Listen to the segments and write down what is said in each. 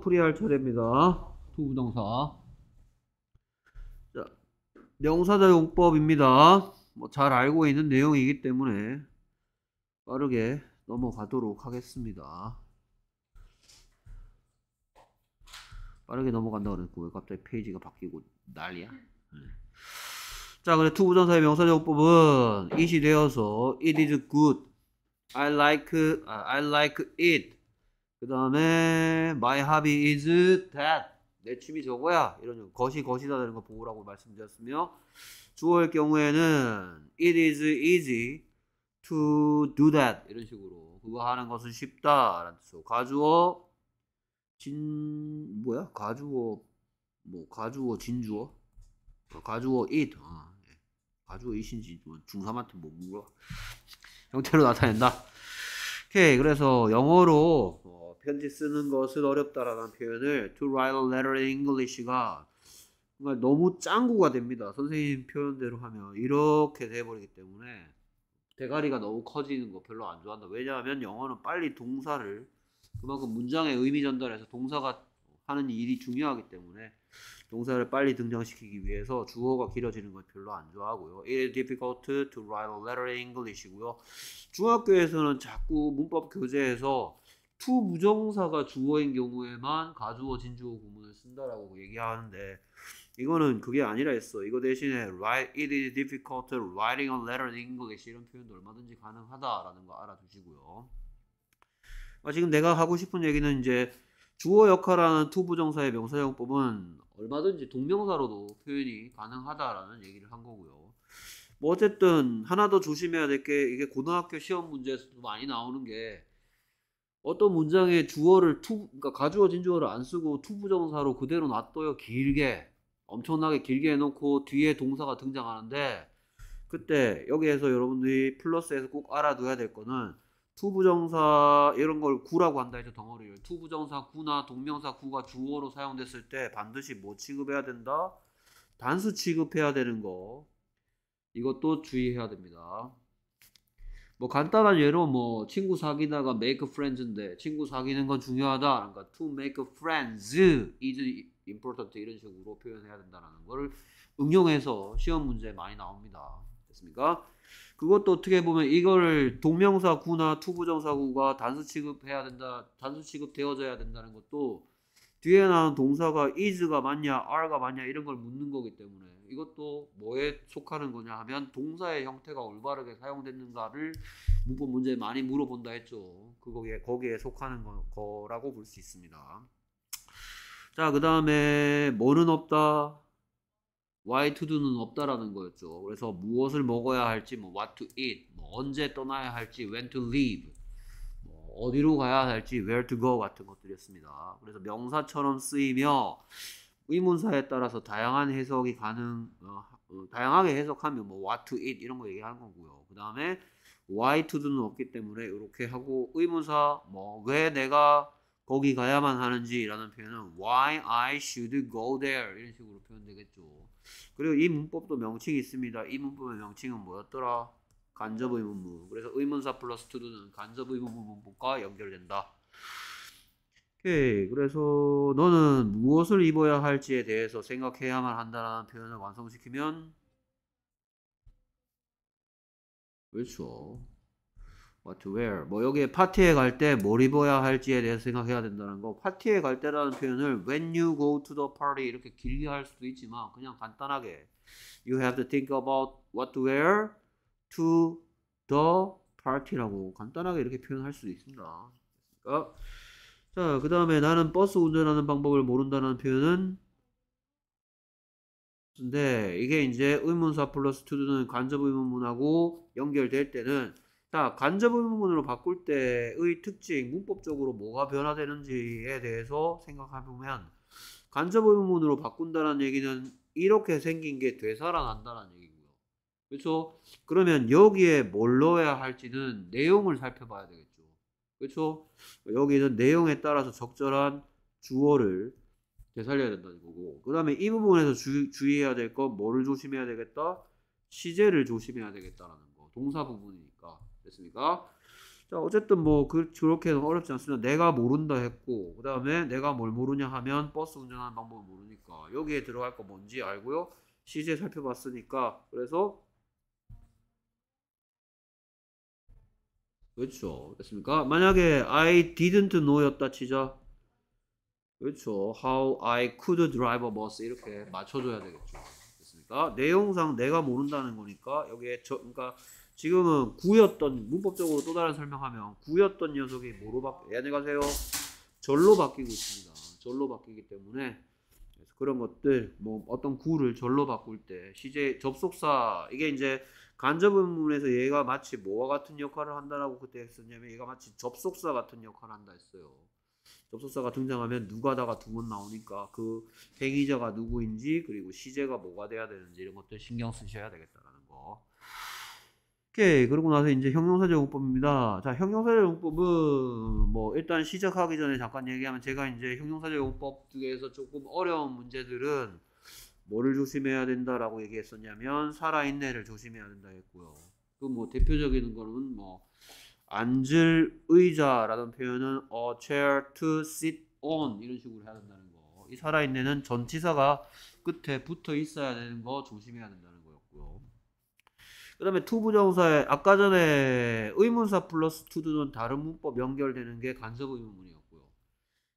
풀이할 차례입니다. 투부정사. 자, 명사자 용법입니다. 뭐 잘 알고 있는 내용이기 때문에 빠르게 넘어가도록 하겠습니다. 빠르게 넘어간다 고 그랬고 왜 갑자기 페이지가 바뀌고 난리야? 네. 자, 그래 투부정사의 명사적 용법은 it이 되어서 it is good, I like, 아, I like it. 그 다음에 my hobby is that 내 취미 저거야 이런 것이 것이다 되는 거 보라고 말씀드렸으며 주어일 경우에는 it is easy to do that 이런 식으로 그거 하는 것은 쉽다라는 뜻으로 가주어 진 뭐야 가주어 뭐 가주어 진주어 어, 가주어 it 어, 가주어 it인지 뭐 중3한테 뭐 물어 형태로 나타낸다 오케이 그래서 영어로 어, 편지 쓰는 것은 어렵다라는 표현을 to write a letter in English가 그러 너무 짱구가 됩니다. 선생님 표현대로 하면 이렇게 돼버리기 때문에 대가리가 너무 커지는 거 별로 안 좋아한다. 왜냐하면 영어는 빨리 동사를 그만큼 문장의 의미 전달해서 동사가 하는 일이 중요하기 때문에 동사를 빨리 등장시키기 위해서 주어가 길어지는 걸 별로 안 좋아하고요. It is difficult to write a letter in English고요. 중학교에서는 자꾸 문법 교재에서 투 부정사가 주어인 경우에만 가주어 진주어 구문을 쓴다라고 얘기하는데 이거는 그게 아니라 했어. 이거 대신에 write it is difficult to writing a letter in English 이런 표현도 얼마든지 가능하다라는 거 알아두시고요. 아, 지금 내가 하고 싶은 얘기는 이제 주어 역할하는 투 부정사의 명사형법은 얼마든지 동명사로도 표현이 가능하다라는 얘기를 한 거고요. 뭐 어쨌든 하나 더 조심해야 될 게 이게 고등학교 시험 문제에서도 많이 나오는 게 어떤 문장에 주어를 투, 그러니까 가주어 진주어를 안 쓰고 투부정사로 그대로 놔둬요. 길게. 엄청나게 길게 해놓고 뒤에 동사가 등장하는데 그때 여기에서 여러분들이 플러스에서 꼭 알아둬야 될 거는 투부정사 이런 걸 구라고 한다 해서 덩어리를 투부정사 구나 동명사 구가 주어로 사용됐을 때 반드시 뭐 취급해야 된다? 단수 취급해야 되는 거 이것도 주의해야 됩니다. 뭐 간단한 예로 뭐 친구 사귀다가 make friends인데 친구 사귀는 건 중요하다. 그러니까 to make friends is important 이런 식으로 표현해야 된다라는 거를 응용해서 시험 문제에 많이 나옵니다. 됐습니까? 그것도 어떻게 보면 이걸 동명사 구나 투부정사 구가 단수 취급해야 된다. 단수 취급되어져야 된다는 것도 뒤에 나온 동사가 is가 맞냐, are가 맞냐 이런 걸 묻는 거기 때문에 이것도 뭐에 속하는 거냐 하면 동사의 형태가 올바르게 사용됐는가를 문법 문제에 많이 물어본다 했죠. 그거에 거기에 속하는 거, 라고 볼 수 있습니다. 자, 그 다음에 뭐는 없다. why to do는 없다라는 거였죠. 그래서 무엇을 먹어야 할지, 뭐 what to eat, 뭐 언제 떠나야 할지, when to leave, 뭐 어디로 가야 할지, where to go 같은 것들이었습니다. 그래서 명사처럼 쓰이며 의문사에 따라서 다양한 해석이 가능 어, 어, 다양하게 해석하면 뭐 what to eat 이런 거 얘기하는 거고요. 그 다음에 why to do는 없기 때문에 이렇게 하고 의문사 뭐왜 내가 거기 가야만 하는지라는 표현은 why I should go there 이런 식으로 표현되겠죠. 그리고 이 문법도 명칭이 있습니다. 이 문법의 명칭은 뭐였더라? 간접 의문문. 그래서 의문사 플러스 to do는 간접 의문문 문법과 연결된다. 오케이. 그래서 너는 무엇을 입어야 할지에 대해서 생각해야만 한다는 표현을 완성시키면 그렇죠. What to wear. 뭐 여기에 파티에 갈 때 뭘 입어야 할지에 대해서 생각해야 된다는 거. 파티에 갈 때라는 표현을 when you go to the party 이렇게 길게 할 수도 있지만 그냥 간단하게 you have to think about what to wear to the party라고 간단하게 이렇게 표현할 수도 있습니다. 그러니까 자, 그 다음에 나는 버스 운전하는 방법을 모른다는 표현은 근데 네, 이게 이제 의문사 플러스 투두는 간접 의문문하고 연결될 때는 자, 간접 의문문으로 바꿀 때의 특징, 문법적으로 뭐가 변화되는지에 대해서 생각해보면 간접 의문문으로 바꾼다는 얘기는 이렇게 생긴 게 되살아난다는 얘기고요. 그렇죠? 그러면 여기에 뭘 넣어야 할지는 내용을 살펴봐야 되겠죠. 그렇죠? 여기는 내용에 따라서 적절한 주어를 되살려야 된다는 거고 그 다음에 이 부분에서 주, 주의해야 될 건 뭐를 조심해야 되겠다? 시제를 조심해야 되겠다라는 거 동사 부분이니까 됐습니까? 자 어쨌든 뭐 그, 렇게는 어렵지 않습니다 내가 모른다 했고 그 다음에 내가 뭘 모르냐 하면 버스 운전하는 방법을 모르니까 여기에 들어갈 거 뭔지 알고요 시제 살펴봤으니까 그래서 그렇죠. 됐습니까? 만약에 I didn't know였다 치자. 그렇죠. How I could drive a bus 이렇게 맞춰줘야 되겠죠. 됐습니까? 내용상 내가 모른다는 거니까 여기에 저 그러니까 지금은 구였던 문법적으로 또 다른 설명하면 구였던 녀석이 뭐로 바뀌? 예, 안녕하세요. 절로 바뀌고 있습니다. 절로 바뀌기 때문에 그래서 그런 것들 뭐 어떤 구를 절로 바꿀 때 시제 접속사 이게 이제 간접 의문에서 얘가 마치 뭐와 같은 역할을 한다라고 그때 했었냐면 얘가 마치 접속사 같은 역할을 한다 했어요. 접속사가 등장하면 누가다가 두 번 나오니까 그 행위자가 누구인지 그리고 시제가 뭐가 돼야 되는지 이런 것들 신경 쓰셔야 되겠다라는 거. 오케이 그러고 나서 이제 형용사적용법입니다자형용사적용법은뭐 일단 시작하기 전에 잠깐 얘기하면 제가 이제 형용사적용법 중에서 조금 어려운 문제들은 뭐를 조심해야 된다라고 얘기했었냐면 살아있네를 조심해야 된다 했고요. 그 뭐 대표적인 거는 뭐 앉을 의자라는 표현은 a chair to sit on 이런 식으로 해야 된다는 거. 이 살아있네는 전치사가 끝에 붙어 있어야 되는 거 조심해야 된다는 거였고요. 그 다음에 투부정사에 아까 전에 의문사 플러스 투두는 다른 문법 연결되는 게 간섭 의문문이요.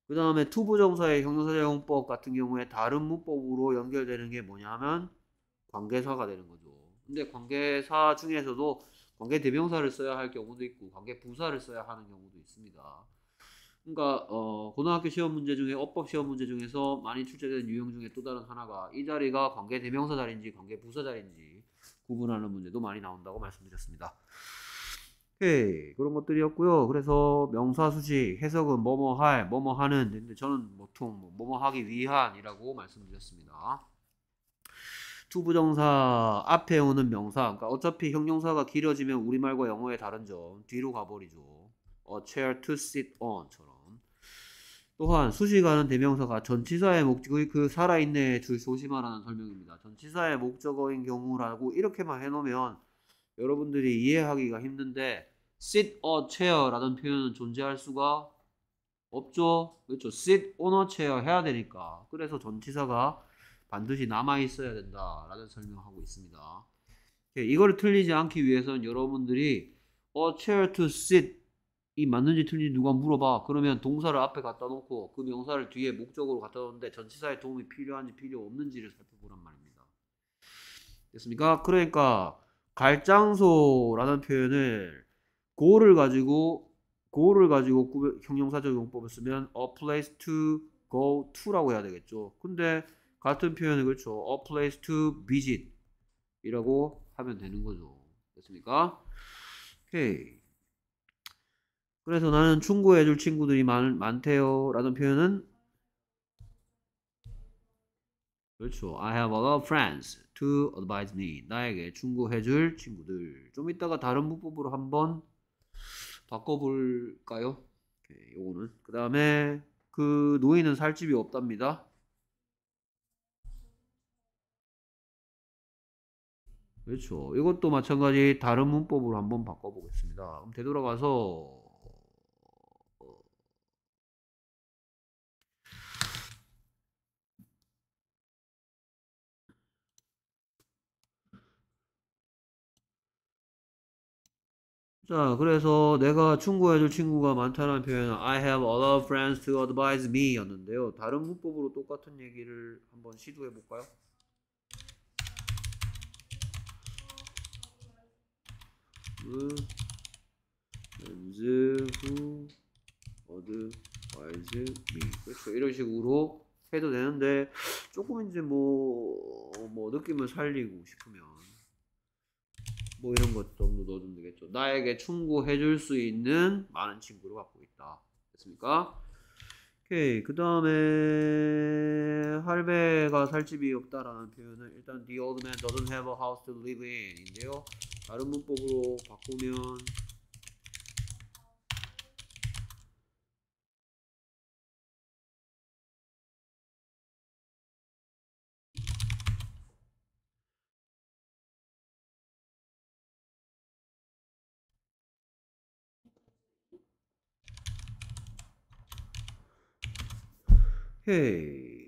그 다음에 투부정사의 형용사제용법 같은 경우에 다른 문법으로 연결되는 게 뭐냐면 관계사가 되는 거죠. 근데 관계사 중에서도 관계 대명사를 써야 할 경우도 있고 관계 부사를 써야 하는 경우도 있습니다. 그러니까 어, 고등학교 시험 문제 중에 어법 시험 문제 중에서 많이 출제된 유형 중에 또 다른 하나가 이 자리가 관계 대명사 자리인지 관계 부사 자리인지 구분하는 문제도 많이 나온다고 말씀드렸습니다. 오이 네, 그런 것들이었고요. 그래서 명사수식 해석은 뭐뭐 할, 뭐뭐 하는. 근데 저는 보통 뭐 뭐뭐 하기 위한이라고 말씀드렸습니다. 투부정사 앞에 오는 명사. 그러니까 어차피 형용사가 길어지면 우리말과 영어의 다른 점 뒤로 가버리죠. A chair to sit on처럼. 또한 수식하는 대명사가 전치사의 목적의 그 살아있네 줄 조심하라는 설명입니다. 전치사의 목적어인 경우라고 이렇게만 해놓으면 여러분들이 이해하기가 힘든데 sit a chair라는 표현은 존재할 수가 없죠. 그렇죠. sit on a chair 해야 되니까. 그래서 전치사가 반드시 남아 있어야 된다라는 설명하고 있습니다. 이거 틀리지 않기 위해서는 여러분들이 a 어, chair to sit 이 맞는지 틀린지 누가 물어봐. 그러면 동사를 앞에 갖다 놓고 그 명사를 뒤에 목적으로 갖다 놓는데 전치사의 도움이 필요한지 필요 없는지를 살펴보란 말입니다. 됐습니까? 그러니까 갈장소라는 표현을 go를 가지고 go를 가지고 구, 형용사적 용법을 쓰면 a place to go to라고 해야 되겠죠. 근데 같은 표현은 그렇죠. a place to visit 이라고 하면 되는 거죠. 됐습니까? 오케이. 그래서 나는 충고해줄 친구들이 많, 많대요 라는 표현은 그렇죠. I have a lot of friends to advise me. 나에게 충고해줄 친구들. 좀 이따가 다른 문법으로 한번 바꿔볼까요? 이 네, 요거는 그 다음에 그 노인은 살 집이 없답니다. 그렇죠. 이것도 마찬가지 다른 문법으로 한번 바꿔보겠습니다. 그럼 되돌아가서 자, 그래서 내가 충고해줄 친구가 많다는 표현은 I have a lot of friends to advise me 였는데요. 다른 문법으로 똑같은 얘기를 한번 시도해 볼까요? f r i e n d who advise me 그렇죠. 이런 식으로 해도 되는데 조금 이제 뭐, 뭐 느낌을 살리고 싶으면 뭐 이런 것 정도 넣어주면 되겠죠. 나에게 충고해 줄수 있는 많은 친구를 갖고 있다. 됐습니까? 오케이. 그 다음에 할배가 살 집이 없다라는 표현은 일단 the old man doesn't have a house to live in 인데요. 다른 문법으로 바꾸면 헤이.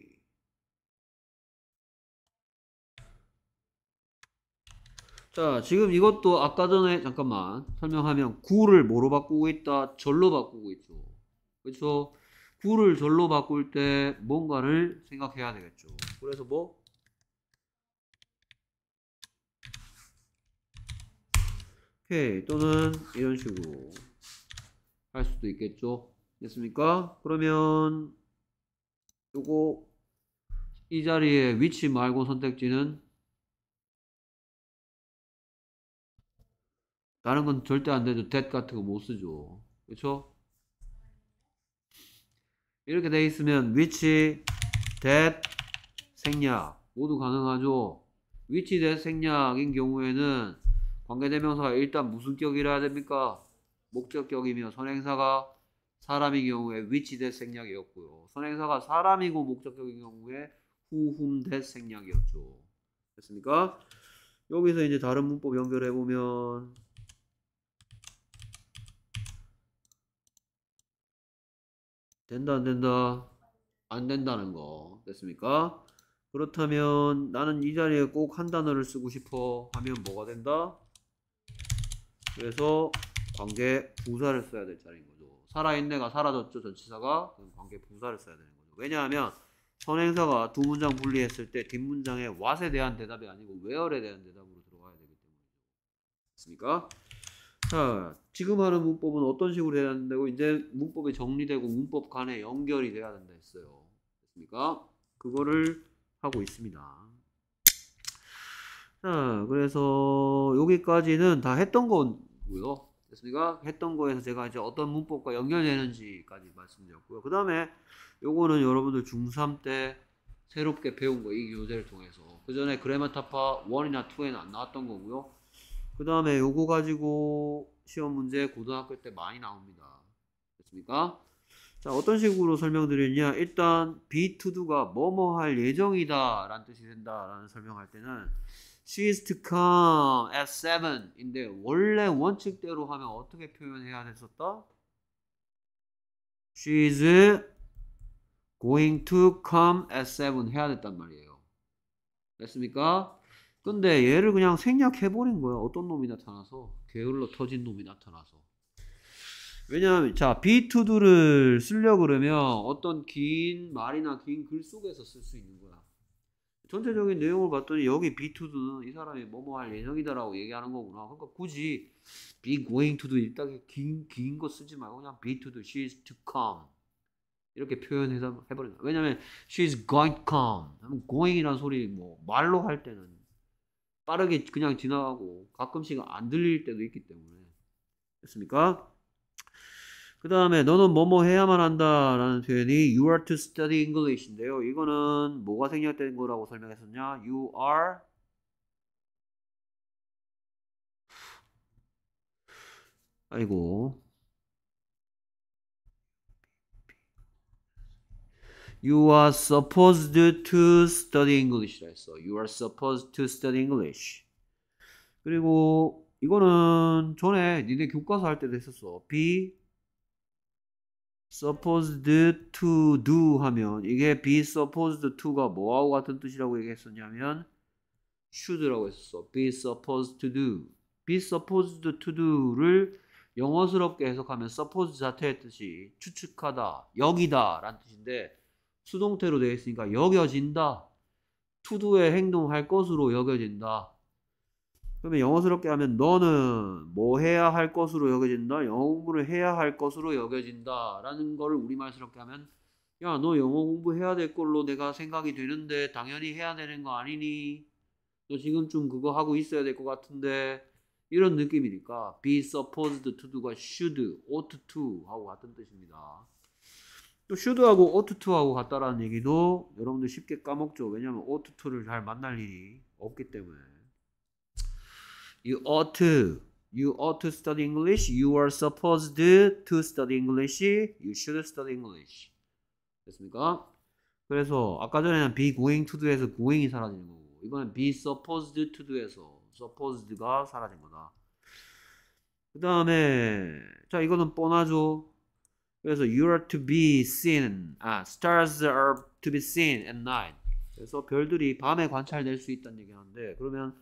자, 지금 이것도 아까 전에 잠깐만 설명하면 구를 뭐로 바꾸고 있다? 절로 바꾸고 있죠. 그렇죠? 구를 절로 바꿀 때 뭔가를 생각해야 되겠죠. 그래서 뭐 오케이 또는 이런 식으로 할 수도 있겠죠. 됐습니까? 그러면 요거 이 자리에 위치 말고 선택지는 다른 건 절대 안 되죠. t 같은 거 못 쓰죠. 그렇죠? 이렇게 돼 있으면 위치, t 생략 모두 가능하죠. 위치, t 생략인 경우에는 관계대명사가 일단 무슨 격이라 야 됩니까? 목적격이며 선행사가 사람의 경우에 위치 i 대 생략이었고요. 선행사가 사람이고 목적격인 경우에 후 h o 대 생략이었죠. 됐습니까? 여기서 이제 다른 문법 연결해 보면 된다 안 된다 안 된다는 거 됐습니까? 그렇다면 나는 이 자리에 꼭 한 단어를 쓰고 싶어 하면 뭐가 된다? 그래서 관계 부사를 써야 될 자리인 거죠. 살아있네가 사라졌죠. 전치사가 관계 부사를 써야 되는 거죠. 왜냐하면 선행사가 두 문장 분리했을 때 뒷문장에 what에 대한 대답이 아니고 where에 대한 대답으로 들어가야 되기 때문이죠 됐습니까? 자, 지금 하는 문법은 어떤 식으로 해야 된다고 이제 문법이 정리되고 문법 간에 연결이 돼야 된다 했어요. 됐습니까? 그거를 하고 있습니다. 자, 그래서 여기까지는 다 했던 거고요. 됐습니까? 했던 거에서 제가 이제 어떤 문법과 연결되는지까지 말씀드렸고요. 그 다음에 요거는 여러분들 중3 때 새롭게 배운 거, 이 교재를 통해서. 그 전에 그래마타파 1이나 2에는 안 나왔던 거고요. 그 다음에 요거 가지고 시험 문제 고등학교 때 많이 나옵니다. 됐습니까? 자, 어떤 식으로 설명드리냐. 일단, be to do가 뭐뭐 할 예정이다 라는 뜻이 된다 라는 설명할 때는 She is to come at seven인데 원래 원칙대로 하면 어떻게 표현해야 됐었다? She is going to come at seven 해야 됐단 말이에요. 됐습니까? 근데 얘를 그냥 생략해버린 거야. 어떤 놈이 나타나서 게을러 터진 놈이 나타나서. 왜냐하면 자 be to do를 쓰려 고 그러면 어떤 긴 말이나 긴 글 속에서 쓸 수 있는 거야. 전체적인 내용을 봤더니 여기 B2는 이 사람이 뭐뭐 할 예정이다라고 얘기하는 거구나. 그러니까 굳이 be going to도 일단 긴긴 거 쓰지 말고 그냥 B2도 she is to come 이렇게 표현해서 해버린다. 왜냐면 she is going to come. going이라는 소리 뭐 말로 할 때는 빠르게 그냥 지나가고 가끔씩 안 들릴 때도 있기 때문에 됐습니까? 그 다음에 너는 뭐뭐 해야만 한다 라는 표현이 you are to study English인데요. 이거는 뭐가 생략된 거라고 설명했었냐? you are 아이고 You are supposed to study English라 했어. You are supposed to study English. 그리고 이거는 전에 니네 교과서 할 때도 했었어. Be supposed to do 하면 이게 be supposed to가 뭐하고 같은 뜻이라고 얘기했었냐면 should라고 했었어. be supposed to do. be supposed to do를 영어스럽게 해석하면 suppose 자체의 뜻이 추측하다, 여기다 라는 뜻인데 수동태로 되어 있으니까 여겨진다. to do의 행동할 것으로 여겨진다. 그러면 영어스럽게 하면 너는 뭐 해야 할 것으로 여겨진다. 영어 공부를 해야 할 것으로 여겨진다라는 거를 우리말스럽게 하면 야, 너 영어 공부해야 될 걸로 내가 생각이 되는데 당연히 해야 되는 거 아니니? 너 지금쯤 그거 하고 있어야 될 것 같은데 이런 느낌이니까 be supposed to 가 should, ought to 하고 같은 뜻입니다. 또 should하고 ought to하고 같다라는 얘기도 여러분들 쉽게 까먹죠. 왜냐하면 ought to를 잘 만날 일이 없기 때문에. You ought to. You ought to study English. You are supposed to study English. You should study English. 됐습니까? 그래서 아까 전에는 be going to do에서 going이 사라지는 거고 이번엔 be supposed to do에서 supposed가 사라진 거다. 그 다음에 자 이거는 뻔하죠. 그래서 you are to be seen. 아 stars are to be seen at night. 그래서 별들이 밤에 관찰될 수 있다는 얘기하는데 그러면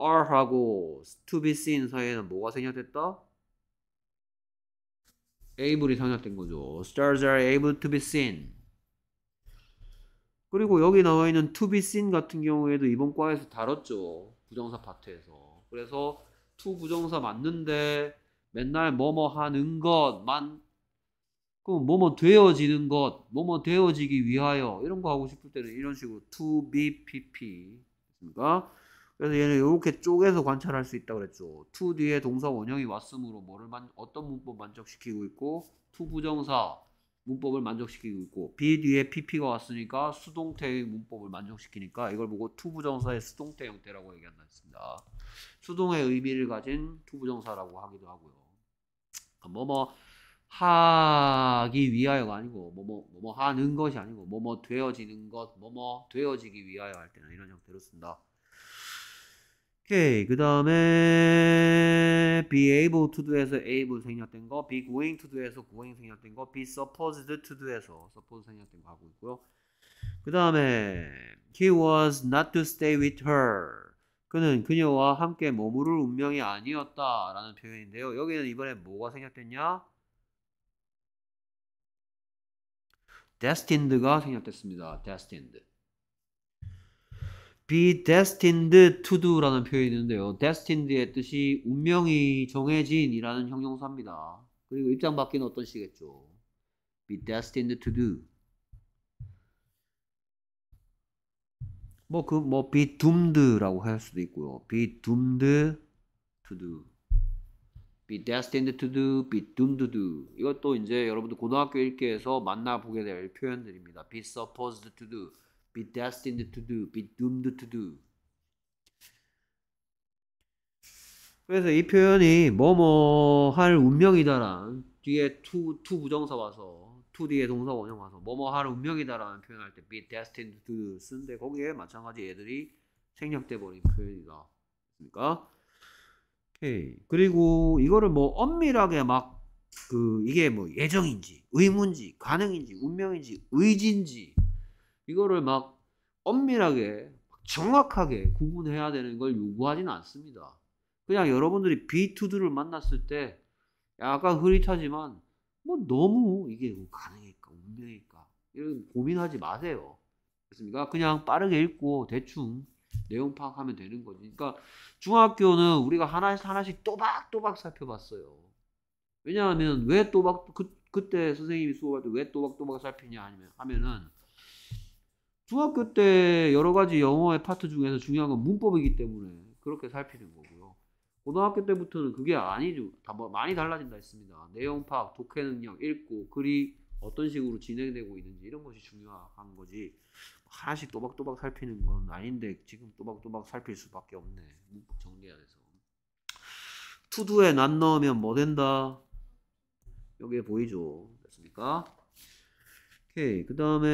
are하고 to be seen 사이에는 뭐가 생략됐다? able이 생략된 거죠. stars are able to be seen. 그리고 여기 나와 있는 to be seen 같은 경우에도 이번 과에서 다뤘죠. 부정사 파트에서. 그래서 to 부정사 맞는데 맨날 뭐뭐 하는 것만 그럼 뭐뭐 되어지는 것, 뭐뭐 되어지기 위하여 이런 거 하고 싶을 때는 이런 식으로 to be pp 그러니까 그래서 얘는 이렇게 쪼개서 관찰할 수 있다 고 그랬죠. t 뒤에 동사 원형이 왔으므로 뭐를 만, 어떤 문법 만족시키고 있고 t 부정사 문법을 만족시키고 있고 b 뒤에 pp가 왔으니까 수동태의 문법을 만족시키니까 이걸 보고 t 부정사의 수동태 형태라고 얘기한다 했습니다. 수동의 의미를 가진 t 부정사라고 하기도 하고요. 뭐뭐 뭐 하기 위하여가 아니고 뭐 뭐 뭐뭐 뭐 하는 것이 아니고 뭐뭐 뭐 되어지는 것 뭐 뭐 되어지기 위하여 할 때는 이런 형태로 쓴다. 오케이. 그 다음에 be able to do에서 able 생략된 거, be going to do에서 going 생략된 거, be supposed to do에서 suppose 생략된 거 하고 있고요. 그 다음에 he was not to stay with her. 그는 그녀와 함께 머무를 운명이 아니었다라는 표현인데요. 여기는 이번에 뭐가 생략됐냐? destined가 생략됐습니다. destined. be destined to do라는 표현이 있는데요. destined의 뜻이 운명이 정해진이라는 형용사입니다. 그리고 입장 바뀌는 어떤 시겠죠? be destined to do. 뭐 그뭐 그뭐 be doomed라고 할 수도 있고요. be doomed to do. be destined to do, be doomed to do. 이것도 이제 여러분들 고등학교 읽기에서 만나보게 될 표현들입니다. be supposed to do. be destined to do, be doomed to do. 그래서 이 표현이 뭐뭐 할 운명이다란 뒤에 to, to 부정사 와서 to 뒤에 동사 원형 와서 뭐뭐 할 운명이다라는 표현할 때 be destined to 쓰는데 거기에 마찬가지 얘들이 생략돼 버린 표현이다. 그러니까 오케이. 그리고 이거를 뭐 엄밀하게 막 그 이게 뭐 예정인지 의문지 가능인지 운명인지 의지인지 이거를 막 엄밀하게 정확하게 구분해야 되는 걸 요구하지는 않습니다. 그냥 여러분들이 비투 d 를 만났을 때 약간 흐릿하지만 뭐 너무 이게 뭐 가능일까 운명일까 이런 고민하지 마세요. 그렇습니까? 그냥 빠르게 읽고 대충 내용 파악하면 되는 거지. 그러니까 중학교는 우리가 하나씩 하나씩 또박또박 살펴봤어요. 왜냐하면 왜 또박 그 그때 선생님이 수업할 때 왜 또박또박 살피냐 아니면 하면은 중학교 때 여러 가지 영어의 파트 중에서 중요한 건 문법이기 때문에 그렇게 살피는 거고요. 고등학교 때부터는 그게 아니죠. 다 뭐 많이 달라진다 했습니다. 내용 파악, 독해 능력, 읽고, 글이 어떤 식으로 진행되고 있는지 이런 것이 중요한 거지. 하나씩 또박또박 살피는 건 아닌데 지금 또박또박 살필 수밖에 없네. 문법 정리해야 돼서. 투두에 난 넣으면 뭐 된다? 여기에 보이죠? 됐습니까? 오케이. 그 다음에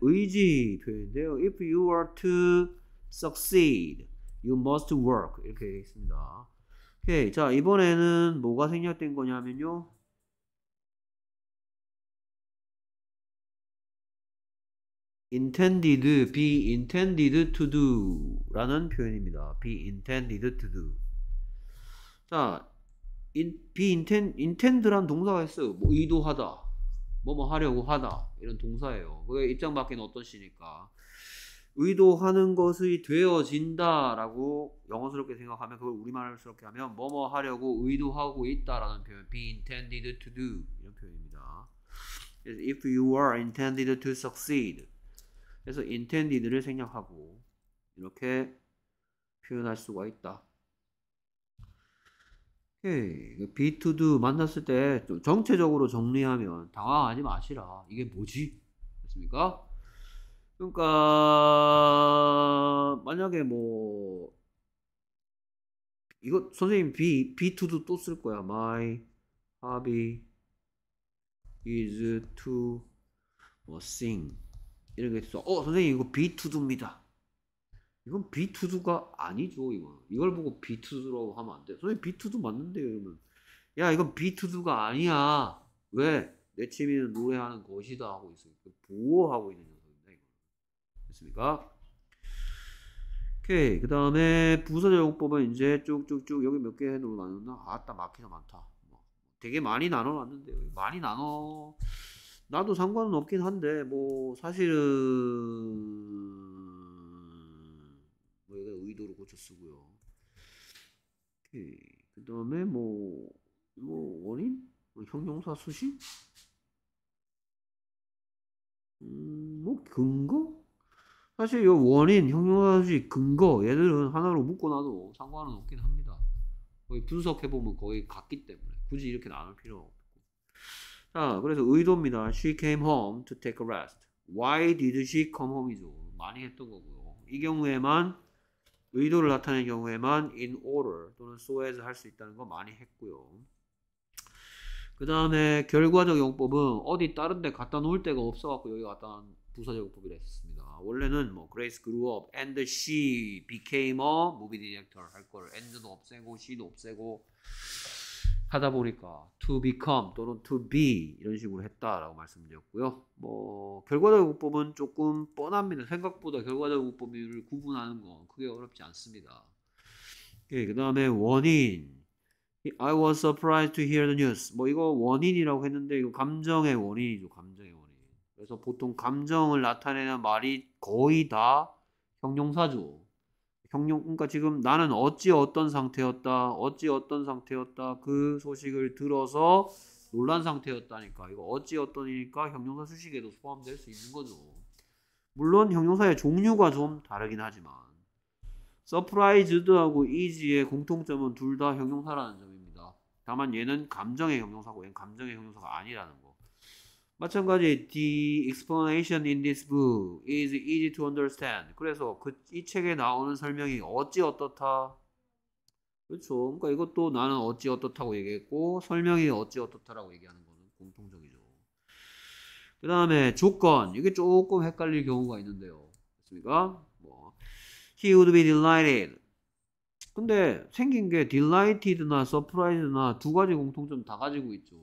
의지 표현인데요. If you are to succeed, you must work 이렇게 되어 있습니다. 오케이. 자 이번에는 뭐가 생략된 거냐면요. intended, be intended to do 라는 표현입니다. be intended to do 자, in, be intend, intend란 동사가 있어요. 뭐 의도하다. 뭐뭐 하려고 하다 이런 동사예요. 그게 입장 밖에는 어떤 시니까 의도하는 것이 되어진다라고 영어스럽게 생각하면 그걸 우리말스럽게 하면 뭐뭐 하려고 의도하고 있다라는 표현 be intended to do 이런 표현입니다. if you are intended to succeed 그래서 intended를 생략하고 이렇게 표현할 수가 있다. 오케이. b 2 d 만났을 때 정체적으로 정리하면 당황하지 마시라. 이게 뭐지? 맞습니까? 그러니까 만약에 뭐 이거 선생님 B B2도 또 쓸 거야. My hobby is to sing 이런 게 있어. 어 선생님 이거 B2도입니다. 이건 비투두가 아니죠, 이건. 이걸 보고 B2라고 하면 안 돼. 선생님, 비투두 맞는데요, 이러면. 야, 이건 비투두가 아니야. 왜? 내 취미는 노래하는 것이다 하고 있어니까 보호하고 있는 녀석인데 이거. 됐습니까? 오케이. 그 다음에 부서제용법은 이제 쭉쭉쭉 여기 몇 개 해놓으면 나눴나? 아따, 막히나 많다. 뭐, 되게 많이 나눠놨는데요. 많이 나눠. 나도 상관은 없긴 한데, 뭐, 사실은, 뭐 이건 의도로 고쳐 쓰고요. 그 다음에 뭐, 뭐, 원인? 뭐 형용사 수식? 음, 뭐, 근거? 사실 이 원인, 형용사 수식, 근거, 얘들은 하나로 묶어놔도 상관은 없긴 합니다. 거의 분석해보면 거의 같기 때문에. 굳이 이렇게 나눌 필요 없고. 자, 그래서 의도입니다. She came home to take a rest. Why did she come home이죠. 많이 했던 거고요. 이 경우에만 의도를 나타낼 경우에만 in order 또는 so as 할 수 있다는 거 많이 했고요. 그 다음에 결과적 용법은 어디 다른 데 갖다 놓을 데가 없어갖고 여기 갖다 놓은 부사적 용법이라 했습니다. 원래는 뭐 Grace grew up and she became a movie director 할 거를 and도 없애고 she도 없애고 하다 보니까 to become 또는 to be 이런 식으로 했다라고 말씀드렸고요. 뭐 결과적 문보은 조금 뻔합니다. 생각보다 결과적 문법을 구분하는 건 크게 어렵지 않습니다. 예, 그다음에 원인 I was surprised to hear the news. 뭐 이거 원인이라고 했는데 이거 감정의 원인이죠. 감정의 원인. 그래서 보통 감정을 나타내는 말이 거의 다 형용사죠. 형용 그러니까 지금 나는 어찌 어떤 상태였다 어찌 어떤 상태였다 그 소식을 들어서 놀란 상태였다니까 이거 어찌 어떤이니까 형용사 수식에도 포함될 수 있는 거죠 물론 형용사의 종류가 좀 다르긴 하지만 서프라이즈드하고 이지의 공통점은 둘 다 형용사라는 점입니다 다만 얘는 감정의 형용사고 얘는 감정의 형용사가 아니라는 거 마찬가지 the explanation in this book is easy to understand. 그래서 그 이 책에 나오는 설명이 어찌 어떻다. 그렇죠. 그러니까 이것도 나는 어찌 어떻다고 얘기했고 설명이 어찌 어떻다라고 얘기하는 거는 공통적이죠. 그 다음에 조건 이게 조금 헷갈릴 경우가 있는데요. 맞습니까? 뭐 he would be delighted. 근데 생긴 게 delighted나 surprised나 두 가지 공통점 다 가지고 있죠.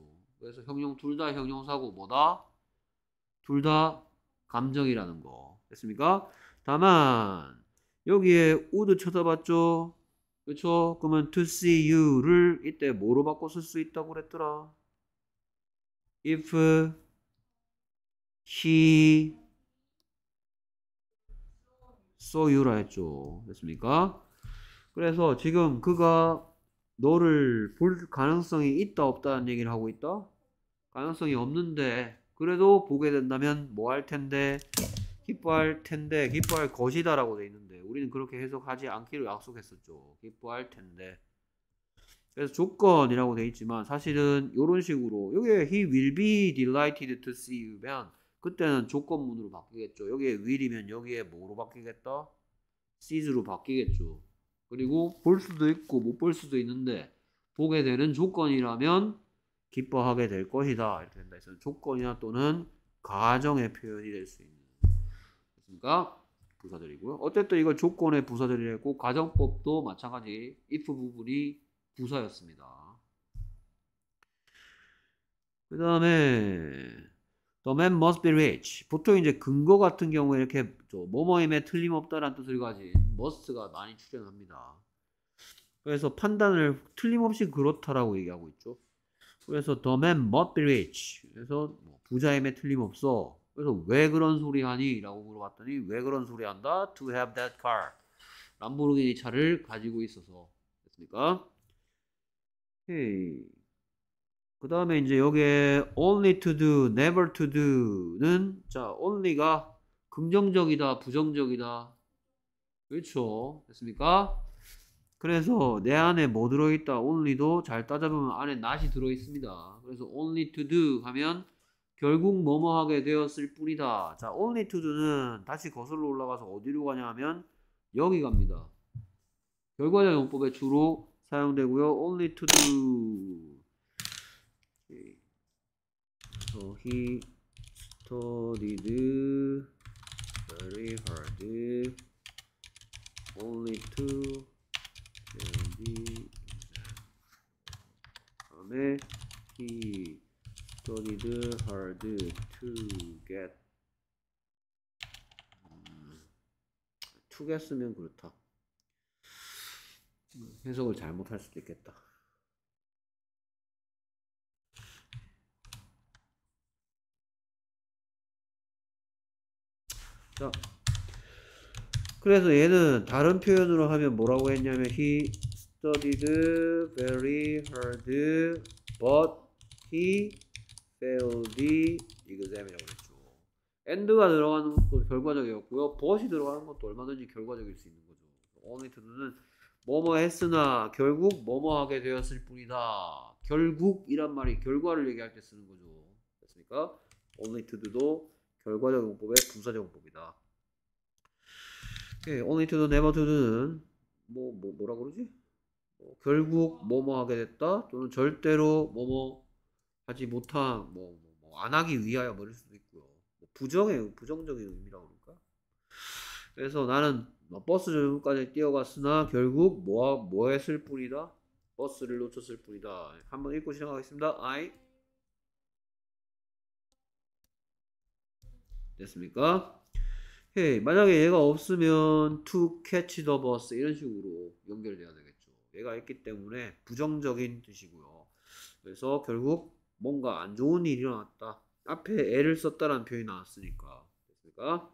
그래서 형용 둘 다 형용사고 뭐다? 둘 다 감정이라는 거. 됐습니까? 다만 여기에 우드 쳐다봤죠? 그쵸 그러면 to see you를 이때 뭐로 바꿔 쓸 수 있다고 그랬더라? if he saw you라 했죠. 됐습니까? 그래서 지금 그가 너를 볼 가능성이 있다 없다는 얘기를 하고 있다? 가능성이 없는데 그래도 보게 된다면 뭐 할 텐데 기뻐할 텐데 기뻐할 것이다 라고 돼 있는데 우리는 그렇게 해석하지 않기로 약속했었죠 기뻐할 텐데 그래서 조건이라고 돼 있지만 사실은 이런 식으로 여기에 he will be delighted to see you면 그때는 조건문으로 바뀌겠죠 여기에 will이면 여기에 뭐로 바뀌겠다? see로 바뀌겠죠 그리고 볼 수도 있고 못 볼 수도 있는데 보게 되는 조건이라면 기뻐하게 될 것이다. 이렇게 된다. 그래서 조건이나 또는 가정의 표현이 될 수 있는. 그러니까 부사절이고요. 어쨌든 이걸 조건의 부사절이고 가정법도 마찬가지 if 부분이 부사였습니다. 그 다음에 The man must be rich. 보통 이제 근거 같은 경우에 이렇게 뭐뭐임에 틀림없다라는 뜻을 가진 must가 많이 출연합니다. 그래서 판단을 틀림없이 그렇다라고 얘기하고 있죠. 그래서 the man must be rich. 그래서 뭐 부자임에 틀림없어. 그래서 왜 그런 소리 하니? 라고 물어봤더니 왜 그런 소리 한다? To have that car. 람보르기니 차를 가지고 있어서. 됐습니까? 그 다음에 이제 여기에 only to do, never to do는 자, only가 긍정적이다, 부정적이다. 그렇죠. 됐습니까? 그래서 내 안에 뭐 들어있다 only도 잘 따져보면 안에 not이 들어있습니다 그래서 only to do 하면 결국 뭐뭐 하게 되었을 뿐이다 자 only to do는 다시 거슬러 올라가서 어디로 가냐 하면 여기 갑니다 결과적 용법에 주로 사용되고요 only to do so he studied very hard only to 다음에 he studied hard to get 음, to get 쓰면 그렇다 음, 해석을 잘못할 수도 있겠다 자 그래서 얘는 다른 표현으로 하면 뭐라고 했냐면 he studied very hard but he failed the exam이라고 그랬죠. and가 들어가는 것도 결과적이었고요. but이 들어가는 것도 얼마든지 결과적일 수 있는 거죠. only t 는 뭐뭐 했으나 결국 뭐뭐 하게 되었을 뿐이다. 결국이란 말이 결과를 얘기할 때 쓰는 거죠. 됐습니까? only to do도 결과적 용법의 부사적 용법이다. 오케이, only to do, never to do는 뭐, 뭐 뭐라 그러지? 뭐 결국 뭐뭐 하게 됐다 또는 절대로 뭐뭐 하지 못한 뭐안 뭐, 뭐, 뭐 하기 위하여 버릴 수도 있고요. 부정의 부정적인 의미라고 그럴까? 그래서 나는 버스 전까지 뛰어갔으나 결국 뭐, 뭐 했을 뿐이다. 버스를 놓쳤을 뿐이다. 한번 읽고 시작하겠습니다. I 됐습니까? 헤이 hey, 만약에 얘가 없으면 to catch the bus 이런 식으로 연결돼야 돼 얘가 있기 때문에 부정적인 뜻이고요. 그래서 결국 뭔가 안 좋은 일이 일어났다. 앞에 애를 썼다라는 표현이 나왔으니까. 됐습니까?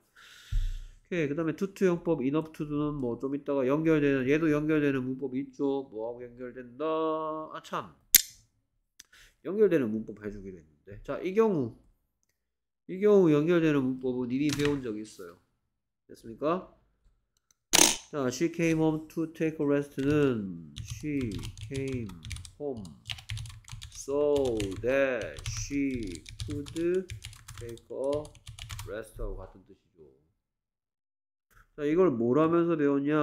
그 다음에 투투 형법, 인업 투두는 뭐 좀 있다가 연결되는, 얘도 연결되는 문법이 있죠. 뭐하고 연결된다. 아, 참. 연결되는 문법 해주기로 했는데. 자, 이 경우. 이 경우 연결되는 문법은 이미 배운 적이 있어요. 됐습니까? 자, she came home to take a rest는 she came home so that she could take a rest하고 같은 뜻이죠. 자, 이걸 뭘 하면서 배웠냐?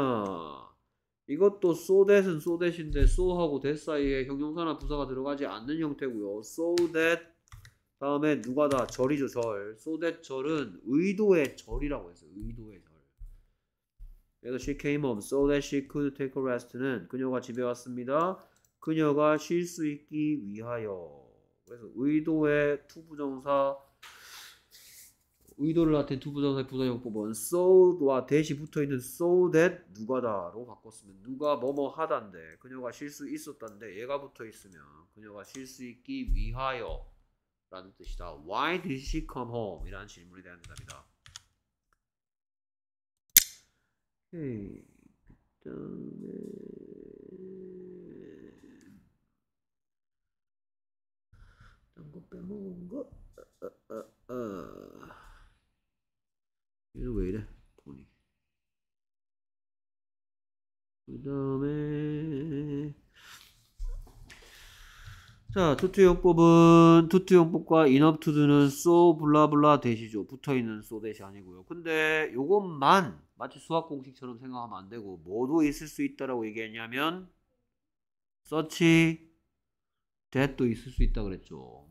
이것도 so that은 so that인데 so하고 that 사이에 형용사나 부사가 들어가지 않는 형태고요. so that 다음에 누가 다 절이죠, 절. so that 절은 의도의 절이라고 했어요. 의도의 절. 그래서 she came home so that she could take a rest는 그녀가 집에 왔습니다. 그녀가 쉴 수 있기 위하여. 그래서 의도의 투부정사 의도를 나타낸 투부정사의 부사형법은 so와 대시 붙어 있는 so that 누가다로 바꿨으면 누가 뭐뭐 하단데 그녀가 쉴 수 있었단데 얘가 붙어 있으면 그녀가 쉴 수 있기 위하여 라는 뜻이다. Why did she come home? 이라는 질문에 대한 대답이다. 그다음에 네. 딴거 빼먹은 거? 아, 아, 아. 얘는 왜 이래? 보니. 그다음에 자, 투투용법은 투투용법과 인업투드는 s 블라블라 대시죠. 붙어 있는 so 대시 아니고요. 근데 요것만 마치 수학 공식처럼 생각하면 안 되고 모두 있을 수 있다라고 얘기했냐면 서치 대 h 도 있을 수 있다 그랬죠.